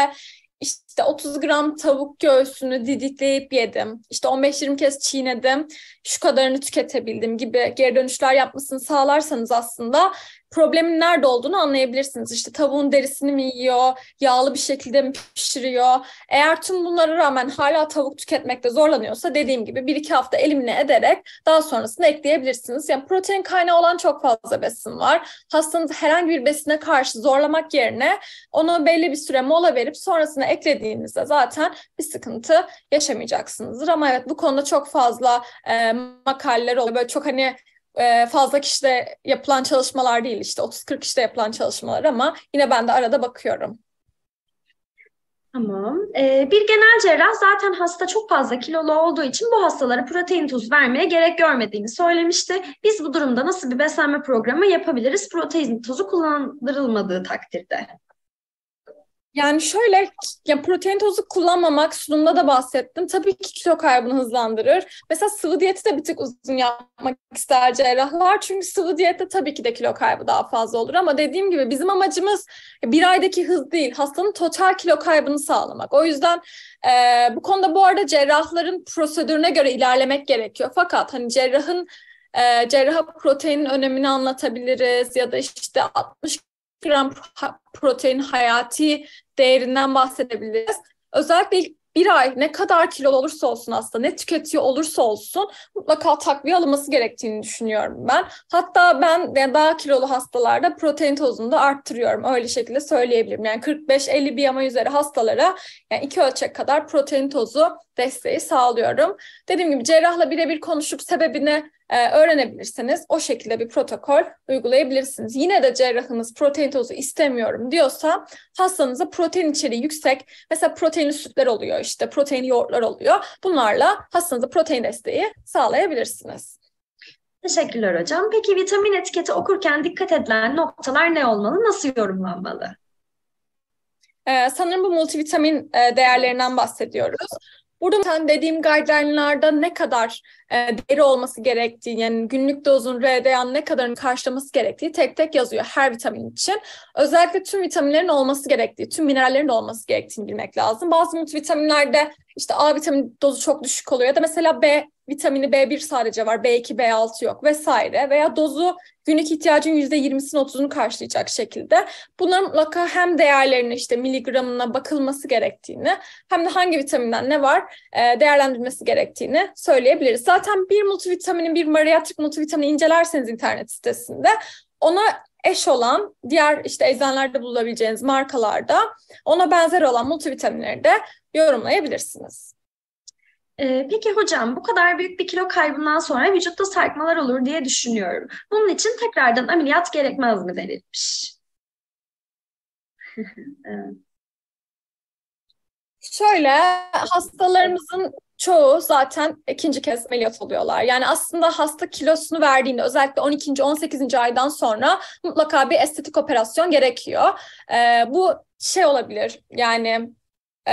işte 30 gram tavuk göğsünü didikleyip yedim. İşte 15-20 kez çiğnedim. Şu kadarını tüketebildim gibi geri dönüşler yapmasını sağlarsanız aslında problemin nerede olduğunu anlayabilirsiniz. İşte tavuğun derisini mi yiyor, yağlı bir şekilde mi pişiriyor? Eğer tüm bunlara rağmen hala tavuk tüketmekte zorlanıyorsa dediğim gibi bir iki hafta elimine ederek daha sonrasında ekleyebilirsiniz. Yani protein kaynağı olan çok fazla besin var. Hastanız herhangi bir besine karşı zorlamak yerine onu belli bir süre mola verip sonrasında eklediğinizde zaten bir sıkıntı yaşamayacaksınızdır. Ama evet bu konuda çok fazla e, makaleler oluyor. Böyle çok hani ee, fazla kişide yapılan çalışmalar değil işte 30-40 kişide yapılan çalışmalar ama yine ben de arada bakıyorum. Tamam. Ee, bir genel cerrah zaten hasta çok fazla kilolu olduğu için bu hastalara protein tuz vermeye gerek görmediğini söylemişti. Biz bu durumda nasıl bir beslenme programı yapabiliriz protein tuzu kullandırılmadığı takdirde? Yani şöyle, ya protein tozu kullanmamak sunumda da bahsettim. Tabii ki kilo kaybını hızlandırır. Mesela sıvı diyeti de bir tık uzun yapmak ister cerrahlar. Çünkü sıvı diyette tabii ki de kilo kaybı daha fazla olur. Ama dediğim gibi bizim amacımız bir aydaki hız değil, hastanın total kilo kaybını sağlamak. O yüzden e, bu konuda bu arada cerrahların prosedürüne göre ilerlemek gerekiyor. Fakat hani cerrahın e, cerraha proteinin önemini anlatabiliriz ya da işte 60 gram protein hayati değerinden bahsedebiliriz. Özellikle ilk bir ay ne kadar kilo olursa olsun aslında ne tüketiyor olursa olsun mutlaka takviye alınması gerektiğini düşünüyorum ben. Hatta ben daha kilolu hastalarda protein tozunu da arttırıyorum öyle şekilde söyleyebilirim. Yani 45-50 BMI üzeri hastalara yani iki ölçek kadar protein tozu desteği sağlıyorum. Dediğim gibi cerrahla birebir konuşup sebebini e, öğrenebilirsiniz. O şekilde bir protokol uygulayabilirsiniz. Yine de cerrahınız protein tozu istemiyorum diyorsa hastanıza protein içeriği yüksek mesela proteinli sütler oluyor işte protein yoğurtlar oluyor. Bunlarla hastanıza protein desteği sağlayabilirsiniz. Teşekkürler hocam. Peki vitamin etiketi okurken dikkat edilen noktalar ne olmalı? Nasıl yorumlanmalı? Ee, sanırım bu multivitamin e, değerlerinden bahsediyoruz. Burada sen dediğim guideline'larda ne kadar e, değeri olması gerektiği, yani günlük dozun RDA'nın ne kadarını karşılaması gerektiği tek tek yazıyor her vitamin için. Özellikle tüm vitaminlerin olması gerektiği, tüm minerallerin olması gerektiğini bilmek lazım. Bazı multivitaminlerde işte A vitamin dozu çok düşük oluyor ya da mesela B vitamini B1 sadece var, B2, B6 yok vesaire veya dozu günlük ihtiyacın %20'sini 30'unu karşılayacak şekilde bunların mutlaka hem değerlerine işte miligramına bakılması gerektiğini hem de hangi vitaminden ne var e, değerlendirmesi gerektiğini söyleyebiliriz. Zaten bir multivitaminin bir mariatrik multivitamini incelerseniz internet sitesinde ona eş olan diğer işte eczanelerde bulabileceğiniz markalarda ona benzer olan multivitaminleri de yorumlayabilirsiniz. Ee, peki hocam bu kadar büyük bir kilo kaybından sonra vücutta sarkmalar olur diye düşünüyorum. Bunun için tekrardan ameliyat gerekmez mi denilmiş? evet. Şöyle hastalarımızın çoğu zaten ikinci kez ameliyat oluyorlar. Yani aslında hasta kilosunu verdiğinde özellikle 12. 18. aydan sonra mutlaka bir estetik operasyon gerekiyor. Ee, bu şey olabilir yani e,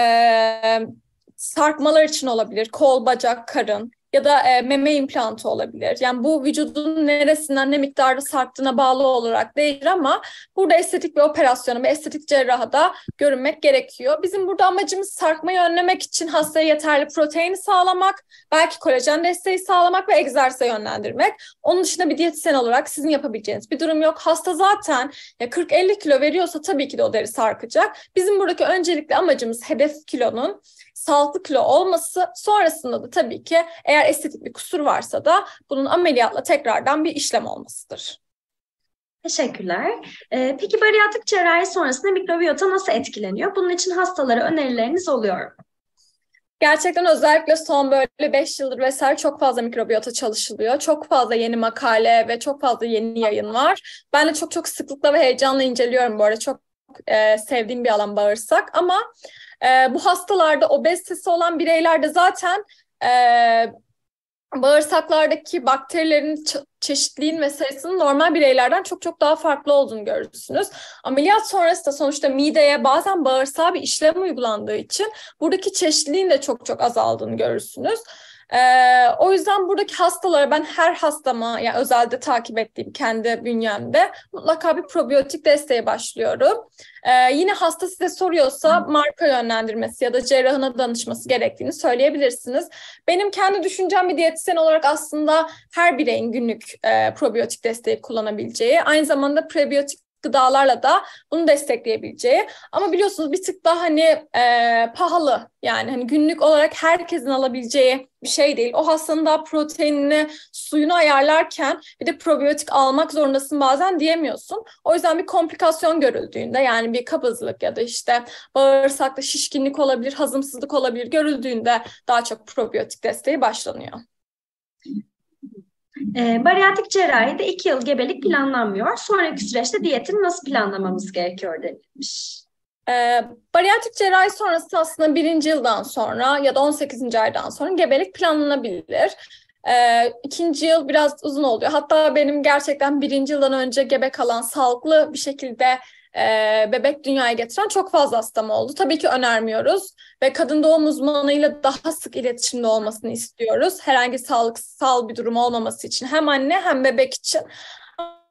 sarkmalar için olabilir. Kol, bacak, karın ya da e, meme implantı olabilir. Yani bu vücudun neresinden ne miktarda sarktığına bağlı olarak değişir ama burada estetik bir operasyona ve estetik cerrahada görünmek gerekiyor. Bizim burada amacımız sarkmayı önlemek için hastaya yeterli proteini sağlamak, belki kolajen desteği sağlamak ve egzersize yönlendirmek. Onun dışında bir diyetisyen olarak sizin yapabileceğiniz bir durum yok. Hasta zaten 40-50 kilo veriyorsa tabii ki de o deri sarkacak. Bizim buradaki öncelikli amacımız hedef kilonun sağlıklı olması sonrasında da tabii ki eğer estetik bir kusur varsa da bunun ameliyatla tekrardan bir işlem olmasıdır. Teşekkürler. Ee, peki bariyatrik cerrahi sonrasında mikrobiyota nasıl etkileniyor? Bunun için hastalara önerileriniz oluyor mu? Gerçekten özellikle son böyle 5 yıldır vesaire çok fazla mikrobiyota çalışılıyor. Çok fazla yeni makale ve çok fazla yeni yayın var. Ben de çok çok sıklıkla ve heyecanla inceliyorum bu arada. Çok e, sevdiğim bir alan bağırsak ama ee, bu hastalarda obezitesi olan bireylerde zaten e, bağırsaklardaki bakterilerin çeşitliğin ve sayısının normal bireylerden çok çok daha farklı olduğunu görürsünüz. Ameliyat sonrası da sonuçta mideye bazen bağırsağa bir işlem uygulandığı için buradaki çeşitliliğin de çok çok azaldığını görürsünüz. Ee, o yüzden buradaki hastalara ben her hastama yani özelde takip ettiğim kendi bünyemde mutlaka bir probiyotik desteği başlıyorum. Ee, yine hasta size soruyorsa marka yönlendirmesi ya da cerrahına danışması gerektiğini söyleyebilirsiniz. Benim kendi düşüncem bir diyetisyen olarak aslında her bireyin günlük e, probiyotik desteği kullanabileceği, aynı zamanda prebiyotik gıdalarla da bunu destekleyebileceği. Ama biliyorsunuz bir tık daha hani e, pahalı yani hani günlük olarak herkesin alabileceği bir şey değil. O hastanın daha proteinini, suyunu ayarlarken bir de probiyotik almak zorundasın bazen diyemiyorsun. O yüzden bir komplikasyon görüldüğünde yani bir kabızlık ya da işte bağırsakta şişkinlik olabilir, hazımsızlık olabilir görüldüğünde daha çok probiyotik desteği başlanıyor. E, bariyatik cerrahide iki yıl gebelik planlanmıyor. Sonraki süreçte diyetini nasıl planlamamız gerekiyor denilmiş. E, bariyatik cerrahi sonrası aslında birinci yıldan sonra ya da 18. aydan sonra gebelik planlanabilir. E, ikinci yıl biraz uzun oluyor. Hatta benim gerçekten birinci yıldan önce gebe kalan sağlıklı bir şekilde e, bebek dünyaya getiren çok fazla hastam oldu. Tabii ki önermiyoruz ve kadın doğum uzmanıyla daha sık iletişimde olmasını istiyoruz. Herhangi sağlıksal bir durum olmaması için hem anne hem bebek için.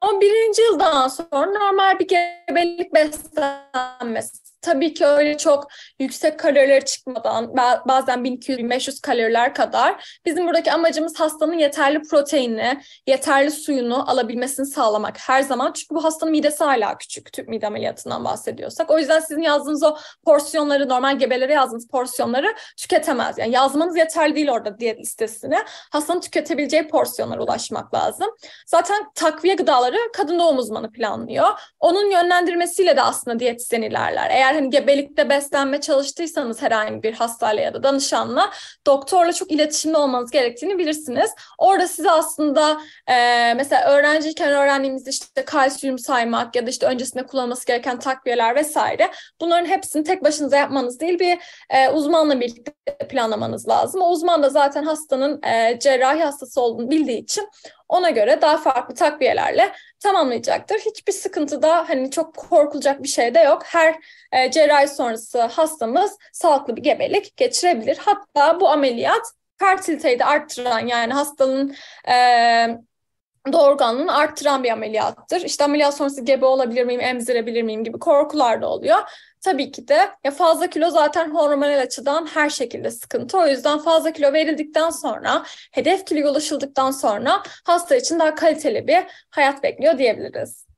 Ama birinci yıldan sonra normal bir gebelik beslenmesi tabii ki öyle çok yüksek kalorilere çıkmadan bazen 1200-1500 kaloriler kadar bizim buradaki amacımız hastanın yeterli proteini, yeterli suyunu alabilmesini sağlamak her zaman. Çünkü bu hastanın midesi hala küçük tüp mide ameliyatından bahsediyorsak. O yüzden sizin yazdığınız o porsiyonları normal gebelere yazdığınız porsiyonları tüketemez. Yani yazmanız yeterli değil orada diyet listesine. Hastanın tüketebileceği porsiyonlara ulaşmak lazım. Zaten takviye gıdaları kadın doğum uzmanı planlıyor. Onun yönlendirmesiyle de aslında diyetisyen ilerler. Eğer eğer hani gebelikte beslenme çalıştıysanız herhangi bir hastayla ya da danışanla doktorla çok iletişimli olmanız gerektiğini bilirsiniz. Orada size aslında e, mesela öğrenciyken öğrendiğimiz işte kalsiyum saymak ya da işte öncesinde kullanması gereken takviyeler vesaire bunların hepsini tek başınıza yapmanız değil bir e, uzmanla birlikte planlamanız lazım. O uzman da zaten hastanın e, cerrahi hastası olduğunu bildiği için ona göre daha farklı takviyelerle tamamlayacaktır. Hiçbir sıkıntı da hani çok korkulacak bir şey de yok. Her e, cerrahi sonrası hastamız sağlıklı bir gebelik geçirebilir. Hatta bu ameliyat fertiliteyi de arttıran yani hastanın e, doğurganlığını arttıran bir ameliyattır. İşte ameliyat sonrası gebe olabilir miyim, emzirebilir miyim gibi korkular da oluyor tabii ki de ya fazla kilo zaten hormonal açıdan her şekilde sıkıntı. O yüzden fazla kilo verildikten sonra, hedef kiloya ulaşıldıktan sonra hasta için daha kaliteli bir hayat bekliyor diyebiliriz.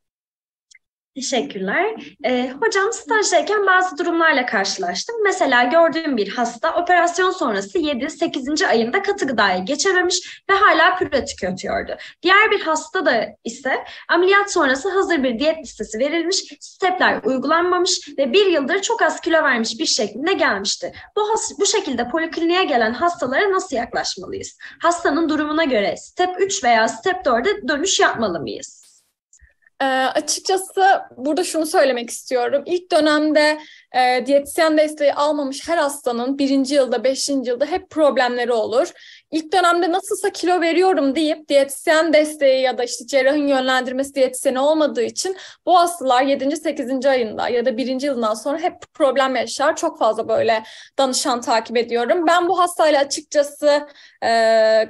Teşekkürler. Ee, hocam stajdayken bazı durumlarla karşılaştım. Mesela gördüğüm bir hasta operasyon sonrası 7-8. ayında katı gıdaya geçememiş ve hala püre tüketiyordu. Diğer bir hasta da ise ameliyat sonrası hazır bir diyet listesi verilmiş, stepler uygulanmamış ve bir yıldır çok az kilo vermiş bir şeklinde gelmişti. Bu, bu şekilde polikliniğe gelen hastalara nasıl yaklaşmalıyız? Hastanın durumuna göre step 3 veya step 4'e dönüş yapmalı mıyız? E, açıkçası burada şunu söylemek istiyorum. İlk dönemde e, diyetisyen desteği almamış her hastanın birinci yılda, beşinci yılda hep problemleri olur. İlk dönemde nasılsa kilo veriyorum deyip diyetisyen desteği ya da işte cerrahın yönlendirmesi diyetisyeni olmadığı için bu hastalar 7. 8. ayında ya da 1. yıldan sonra hep problem yaşar. Çok fazla böyle danışan takip ediyorum. Ben bu hastayla açıkçası e,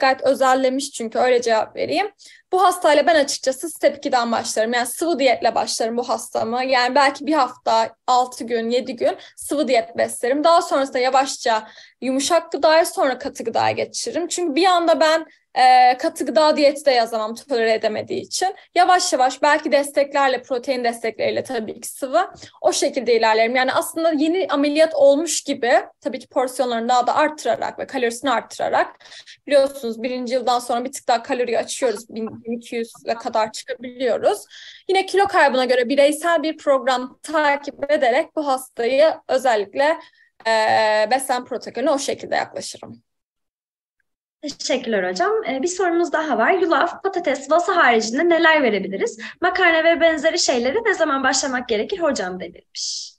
gayet özellemiş çünkü öyle cevap vereyim. Bu hastayla ben açıkçası step 2'den başlarım. Yani sıvı diyetle başlarım bu hastamı. Yani belki bir hafta, 6 gün, 7 gün sıvı diyet beslerim. Daha sonrasında yavaşça yumuşak gıdaya sonra katı gıdaya geçiririm. Çünkü bir anda ben e, katı gıda diyeti de yazamam tolere edemediği için. Yavaş yavaş belki desteklerle, protein destekleriyle tabii ki sıvı o şekilde ilerlerim. Yani aslında yeni ameliyat olmuş gibi tabii ki porsiyonlarını daha da arttırarak ve kalorisini arttırarak biliyorsunuz birinci yıldan sonra bir tık daha kalori açıyoruz. 1200'e kadar çıkabiliyoruz. Yine kilo kaybına göre bireysel bir program takip ederek bu hastayı özellikle e, beslenme protokolüne o şekilde yaklaşırım. Teşekkürler hocam. Ee, bir sorumuz daha var. Yulaf, patates, vasa haricinde neler verebiliriz? Makarna ve benzeri şeyleri ne zaman başlamak gerekir hocam denilmiş.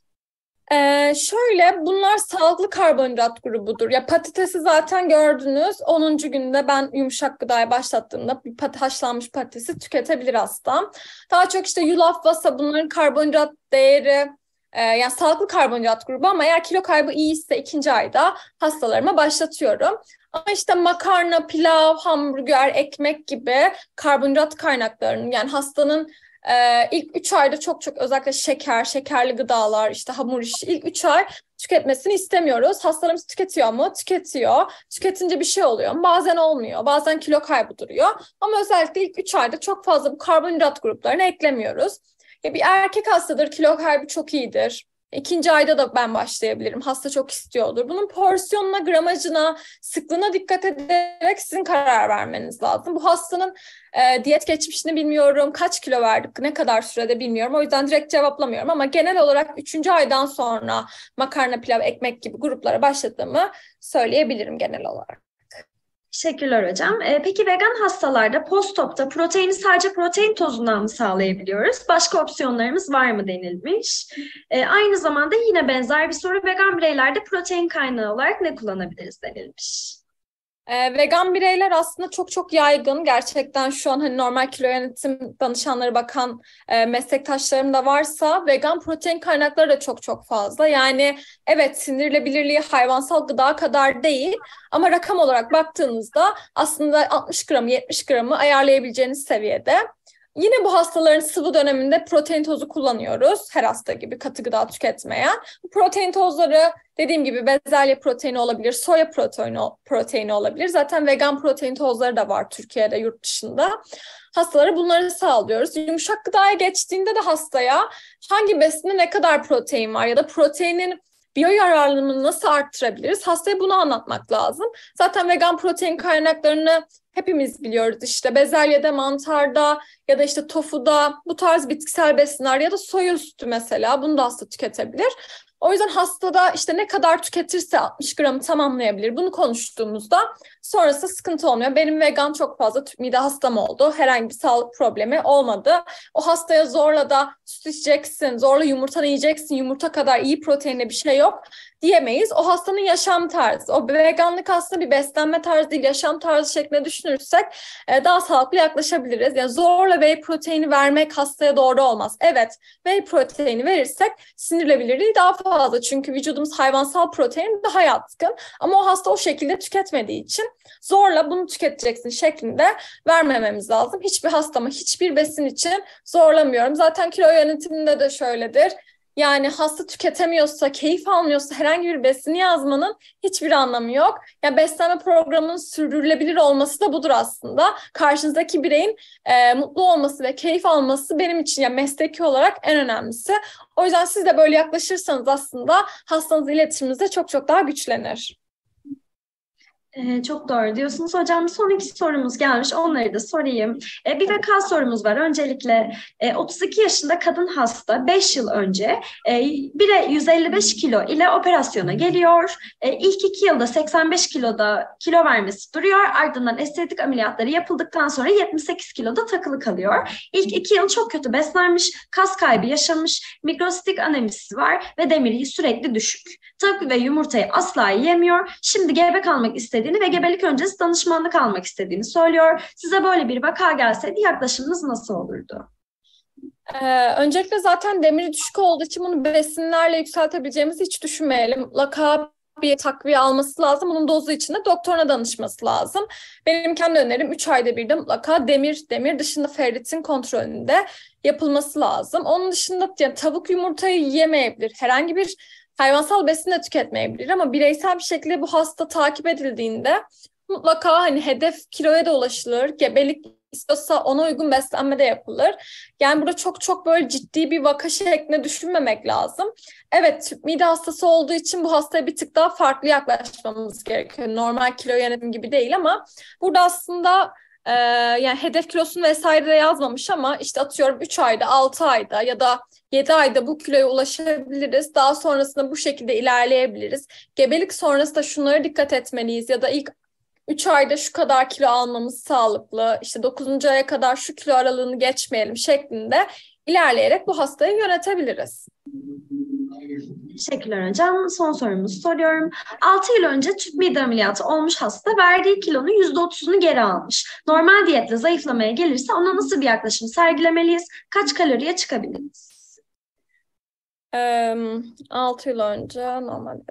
Ee, şöyle bunlar sağlıklı karbonhidrat grubudur. Ya patatesi zaten gördünüz. 10. günde ben yumuşak gıdaya başlattığımda bir pat haşlanmış patatesi tüketebilir hasta. Daha çok işte yulaf, vasa bunların karbonhidrat değeri ee, yani sağlıklı karbonhidrat grubu ama eğer kilo kaybı iyiyse ikinci ayda hastalarıma başlatıyorum. Ama işte makarna, pilav, hamburger, ekmek gibi karbonhidrat kaynaklarının yani hastanın ee, ilk 3 ayda çok çok özellikle şeker, şekerli gıdalar, işte hamur işi ilk 3 ay tüketmesini istemiyoruz. Hastalarımız tüketiyor mu? Tüketiyor. Tüketince bir şey oluyor. Bazen olmuyor. Bazen kilo kaybı duruyor. Ama özellikle ilk 3 ayda çok fazla bu karbonhidrat gruplarını eklemiyoruz bir erkek hastadır, kilo kaybı çok iyidir. İkinci ayda da ben başlayabilirim. Hasta çok istiyordur. Bunun porsiyonuna, gramajına, sıklığına dikkat ederek sizin karar vermeniz lazım. Bu hastanın e, diyet geçmişini bilmiyorum, kaç kilo verdik, ne kadar sürede bilmiyorum. O yüzden direkt cevaplamıyorum ama genel olarak üçüncü aydan sonra makarna, pilav, ekmek gibi gruplara başladığımı söyleyebilirim genel olarak. Teşekkürler hocam. E, peki vegan hastalarda postopta proteini sadece protein tozundan mı sağlayabiliyoruz? Başka opsiyonlarımız var mı denilmiş. E, aynı zamanda yine benzer bir soru vegan bireylerde protein kaynağı olarak ne kullanabiliriz denilmiş. E, vegan bireyler aslında çok çok yaygın. Gerçekten şu an hani normal kilo yönetim danışanları bakan e, meslektaşlarım da varsa vegan protein kaynakları da çok çok fazla. Yani evet sindirilebilirliği hayvansal gıda kadar değil ama rakam olarak baktığınızda aslında 60 gramı 70 gramı ayarlayabileceğiniz seviyede. Yine bu hastaların sıvı döneminde protein tozu kullanıyoruz. Her hasta gibi katı gıda tüketmeyen. protein tozları dediğim gibi bezelye proteini olabilir, soya proteini, proteini olabilir. Zaten vegan protein tozları da var Türkiye'de, yurt dışında. Hastalara bunları sağlıyoruz. Yumuşak gıdaya geçtiğinde de hastaya hangi besinde ne kadar protein var ya da proteinin biyo yararlılığını nasıl arttırabiliriz? Hastaya bunu anlatmak lazım. Zaten vegan protein kaynaklarını hepimiz biliyoruz işte bezelyede, mantarda ya da işte tofuda bu tarz bitkisel besinler ya da soya sütü mesela bunu da aslında tüketebilir. O yüzden hastada işte ne kadar tüketirse 60 gramı tamamlayabilir. Bunu konuştuğumuzda sonrası sıkıntı olmuyor. Benim vegan çok fazla mide hastam oldu. Herhangi bir sağlık problemi olmadı. O hastaya zorla da süt içeceksin, zorla yumurta yiyeceksin, yumurta kadar iyi proteinli bir şey yok diyemeyiz. O hastanın yaşam tarzı, o veganlık aslında bir beslenme tarzı değil, yaşam tarzı şeklinde düşünürsek e, daha sağlıklı yaklaşabiliriz. Yani zorla whey proteini vermek hastaya doğru olmaz. Evet, whey proteini verirsek sinirlebilirliği daha fazla çünkü vücudumuz hayvansal protein daha yatkın ama o hasta o şekilde tüketmediği için zorla bunu tüketeceksin şeklinde vermememiz lazım. Hiçbir hastama hiçbir besin için zorlamıyorum. Zaten kilo yönetiminde de şöyledir. Yani hasta tüketemiyorsa, keyif almıyorsa herhangi bir besini yazmanın hiçbir anlamı yok. Ya yani beslenme programının sürdürülebilir olması da budur aslında. Karşınızdaki bireyin e, mutlu olması ve keyif alması benim için yani mesleki olarak en önemlisi. O yüzden siz de böyle yaklaşırsanız aslında hastanızla iletişiminiz de çok çok daha güçlenir. Ee, çok doğru diyorsunuz hocam. Son iki sorumuz gelmiş. Onları da sorayım. Ee, bir vaka sorumuz var. Öncelikle e, 32 yaşında kadın hasta 5 yıl önce e, bire 155 kilo ile operasyona geliyor. E, ilk 2 yılda 85 kiloda kilo vermesi duruyor. Ardından estetik ameliyatları yapıldıktan sonra 78 kiloda takılı kalıyor. İlk 2 yıl çok kötü beslenmiş, kas kaybı yaşamış, mikrostik anemisi var ve demiri sürekli düşük. Tavuk ve yumurtayı asla yemiyor. Şimdi gebe kalmak istediği istediğini ve gebelik öncesi danışmanlık almak istediğini söylüyor. Size böyle bir vaka gelseydi yaklaşımınız nasıl olurdu? Ee, öncelikle zaten demiri düşük olduğu için bunu besinlerle yükseltebileceğimizi hiç düşünmeyelim. Laka bir takviye alması lazım. Bunun dozu içinde doktoruna danışması lazım. Benim kendi önerim 3 ayda bir de mutlaka demir, demir dışında ferritin kontrolünde yapılması lazım. Onun dışında yani tavuk yumurtayı yemeyebilir, Herhangi bir hayvansal besin de tüketmeyebilir ama bireysel bir şekilde bu hasta takip edildiğinde mutlaka hani hedef kiloya da ulaşılır. Gebelik istiyorsa ona uygun beslenme de yapılır. Yani burada çok çok böyle ciddi bir vaka şeklinde düşünmemek lazım. Evet mide hastası olduğu için bu hastaya bir tık daha farklı yaklaşmamız gerekiyor. Normal kilo yönetim gibi değil ama burada aslında e, yani hedef kilosunu vesaire de yazmamış ama işte atıyorum 3 ayda 6 ayda ya da 7 ayda bu kiloya ulaşabiliriz. Daha sonrasında bu şekilde ilerleyebiliriz. Gebelik sonrasında şunlara dikkat etmeliyiz ya da ilk 3 ayda şu kadar kilo almamız sağlıklı, İşte 9. aya kadar şu kilo aralığını geçmeyelim şeklinde ilerleyerek bu hastayı yönetebiliriz. Teşekkürler hocam. Son sorumuzu soruyorum. 6 yıl önce tüp mide ameliyatı olmuş hasta verdiği kilonun %30'unu geri almış. Normal diyetle zayıflamaya gelirse ona nasıl bir yaklaşım sergilemeliyiz? Kaç kaloriye çıkabiliriz? 6 yıl önce normalde.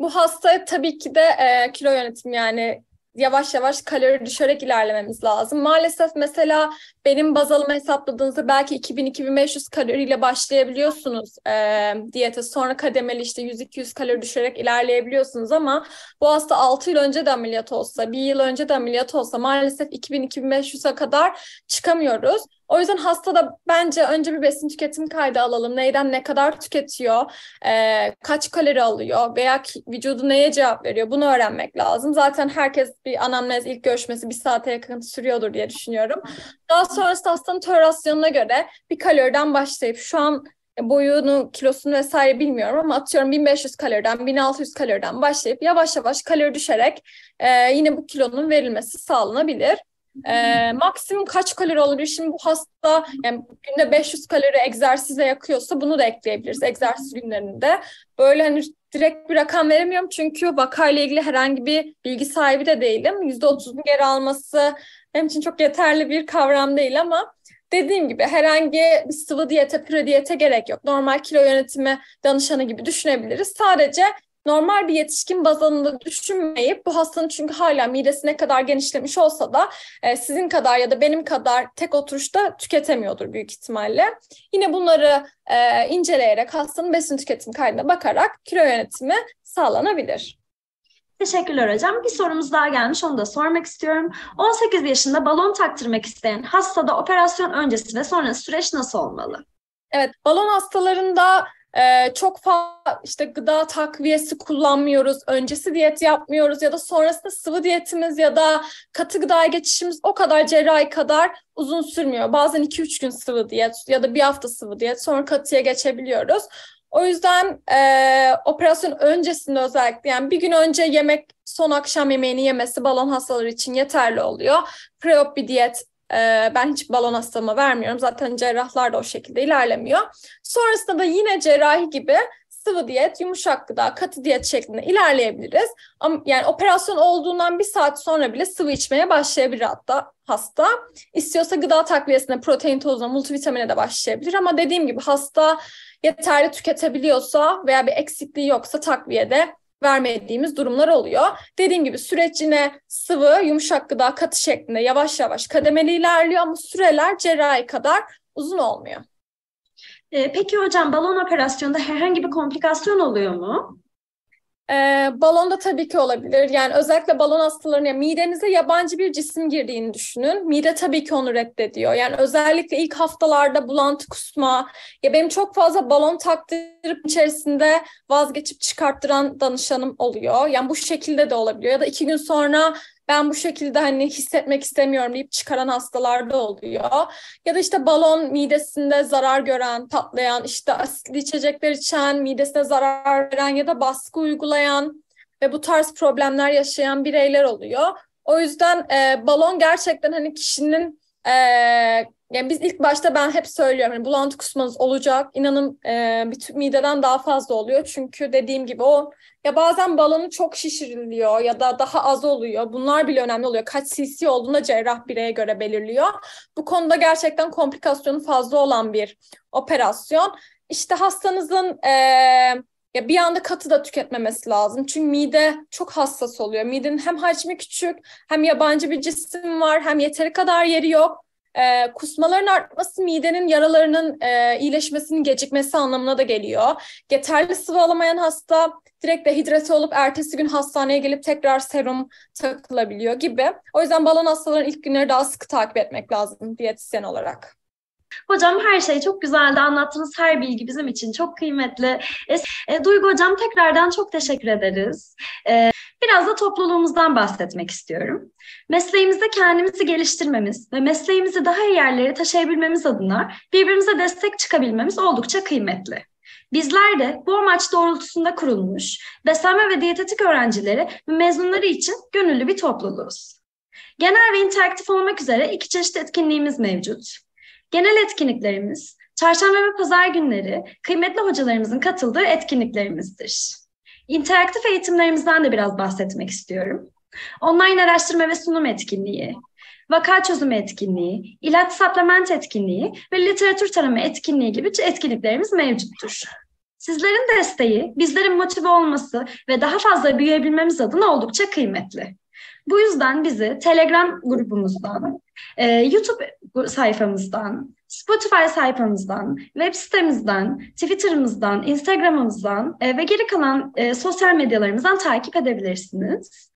Bu hasta tabii ki de e, kilo yönetim yani yavaş yavaş kalori düşerek ilerlememiz lazım. Maalesef mesela benim baz alımı hesapladığınızda belki 2000-2500 kaloriyle başlayabiliyorsunuz e, diyete. Sonra kademeli işte 100-200 kalori düşerek ilerleyebiliyorsunuz ama bu hasta 6 yıl önce de ameliyat olsa, 1 yıl önce de ameliyat olsa maalesef 2000-2500'e kadar çıkamıyoruz. O yüzden hasta da bence önce bir besin tüketim kaydı alalım. Neyden ne kadar tüketiyor, e, kaç kalori alıyor veya vücudu neye cevap veriyor bunu öğrenmek lazım. Zaten herkes bir anamnez ilk görüşmesi bir saate yakın sürüyordur diye düşünüyorum. Daha sonrasında hastanın törasyonuna göre bir kaloriden başlayıp şu an boyunu, kilosunu vesaire bilmiyorum ama atıyorum 1500 kaloriden, 1600 kaloriden başlayıp yavaş yavaş kalori düşerek e, yine bu kilonun verilmesi sağlanabilir. E, maksimum kaç kalori olabilir? Şimdi bu hasta yani günde 500 kalori egzersize yakıyorsa bunu da ekleyebiliriz egzersiz günlerinde. Böyle hani direkt bir rakam veremiyorum çünkü vakayla ilgili herhangi bir bilgi sahibi de değilim. %30'un geri alması benim için çok yeterli bir kavram değil ama dediğim gibi herhangi bir sıvı diyete, püre diyete gerek yok. Normal kilo yönetimi danışanı gibi düşünebiliriz. Sadece normal bir yetişkin baz alanında düşünmeyip bu hastanın çünkü hala midesine kadar genişlemiş olsa da e, sizin kadar ya da benim kadar tek oturuşta tüketemiyordur büyük ihtimalle. Yine bunları e, inceleyerek hastanın besin tüketim kaydına bakarak kilo yönetimi sağlanabilir. Teşekkürler hocam. Bir sorumuz daha gelmiş onu da sormak istiyorum. 18 yaşında balon taktırmak isteyen hastada operasyon öncesi ve sonrası süreç nasıl olmalı? Evet, balon hastalarında e, çok fazla işte gıda takviyesi kullanmıyoruz, öncesi diyet yapmıyoruz ya da sonrasında sıvı diyetimiz ya da katı gıdaya geçişimiz o kadar cerrahi kadar uzun sürmüyor. Bazen 2-3 gün sıvı diyet ya da bir hafta sıvı diyet sonra katıya geçebiliyoruz. O yüzden e, operasyon öncesinde özellikle yani bir gün önce yemek son akşam yemeğini yemesi balon hastaları için yeterli oluyor. Preop bir diyet ee, ben hiç balon hastamı vermiyorum. Zaten cerrahlar da o şekilde ilerlemiyor. Sonrasında da yine cerrahi gibi sıvı diyet, yumuşak gıda, katı diyet şeklinde ilerleyebiliriz. Ama yani operasyon olduğundan bir saat sonra bile sıvı içmeye başlayabilir hatta hasta. İstiyorsa gıda takviyesine, protein tozuna, multivitamine de başlayabilir. Ama dediğim gibi hasta yeterli tüketebiliyorsa veya bir eksikliği yoksa takviyede vermediğimiz durumlar oluyor. Dediğim gibi süreç sıvı, yumuşak gıda katı şeklinde yavaş yavaş kademeli ilerliyor ama süreler cerrahi kadar uzun olmuyor. Ee, peki hocam balon operasyonunda herhangi bir komplikasyon oluyor mu? E, ee, balonda tabii ki olabilir. Yani özellikle balon hastalarına yani midenize yabancı bir cisim girdiğini düşünün. Mide tabii ki onu reddediyor. Yani özellikle ilk haftalarda bulantı kusma. Ya benim çok fazla balon taktırıp içerisinde vazgeçip çıkarttıran danışanım oluyor. Yani bu şekilde de olabiliyor. Ya da iki gün sonra ben bu şekilde hani hissetmek istemiyorum deyip çıkaran hastalarda oluyor. Ya da işte balon midesinde zarar gören, patlayan, işte asitli içecekler içen, midesine zarar veren ya da baskı uygulayan ve bu tarz problemler yaşayan bireyler oluyor. O yüzden e, balon gerçekten hani kişinin e, yani biz ilk başta ben hep söylüyorum yani bulantı kusmanız olacak. İnanın e, bütün mideden daha fazla oluyor. Çünkü dediğim gibi o ya bazen balonu çok şişiriliyor ya da daha az oluyor. Bunlar bile önemli oluyor. Kaç cc olduğunda cerrah bireye göre belirliyor. Bu konuda gerçekten komplikasyonu fazla olan bir operasyon. İşte hastanızın e, ya bir anda katı da tüketmemesi lazım. Çünkü mide çok hassas oluyor. Midenin hem hacmi küçük, hem yabancı bir cisim var, hem yeteri kadar yeri yok. E, kusmaların artması midenin yaralarının e, iyileşmesinin gecikmesi anlamına da geliyor. Yeterli sıvı alamayan hasta direkt dehidrate olup ertesi gün hastaneye gelip tekrar serum takılabiliyor gibi. O yüzden balon hastaların ilk günleri daha sıkı takip etmek lazım diyetisyen olarak. Hocam her şeyi çok güzeldi. Anlattığınız her bilgi bizim için çok kıymetli. E, e, Duygu Hocam tekrardan çok teşekkür ederiz. E, biraz da topluluğumuzdan bahsetmek istiyorum. Mesleğimizde kendimizi geliştirmemiz ve mesleğimizi daha iyi yerlere taşıyabilmemiz adına birbirimize destek çıkabilmemiz oldukça kıymetli. Bizler de bu amaç doğrultusunda kurulmuş beslenme ve diyetetik öğrencileri ve mezunları için gönüllü bir topluluğuz. Genel ve interaktif olmak üzere iki çeşit etkinliğimiz mevcut. Genel etkinliklerimiz, çarşamba ve pazar günleri kıymetli hocalarımızın katıldığı etkinliklerimizdir. İnteraktif eğitimlerimizden de biraz bahsetmek istiyorum. Online araştırma ve sunum etkinliği, vaka çözüm etkinliği, ilaç supplement etkinliği ve literatür tarama etkinliği gibi etkinliklerimiz mevcuttur. Sizlerin desteği, bizlerin motive olması ve daha fazla büyüyebilmemiz adına oldukça kıymetli. Bu yüzden bizi Telegram grubumuzdan, e, YouTube sayfamızdan, Spotify sayfamızdan, web sitemizden, Twitter'ımızdan, Instagram'ımızdan e, ve geri kalan e, sosyal medyalarımızdan takip edebilirsiniz.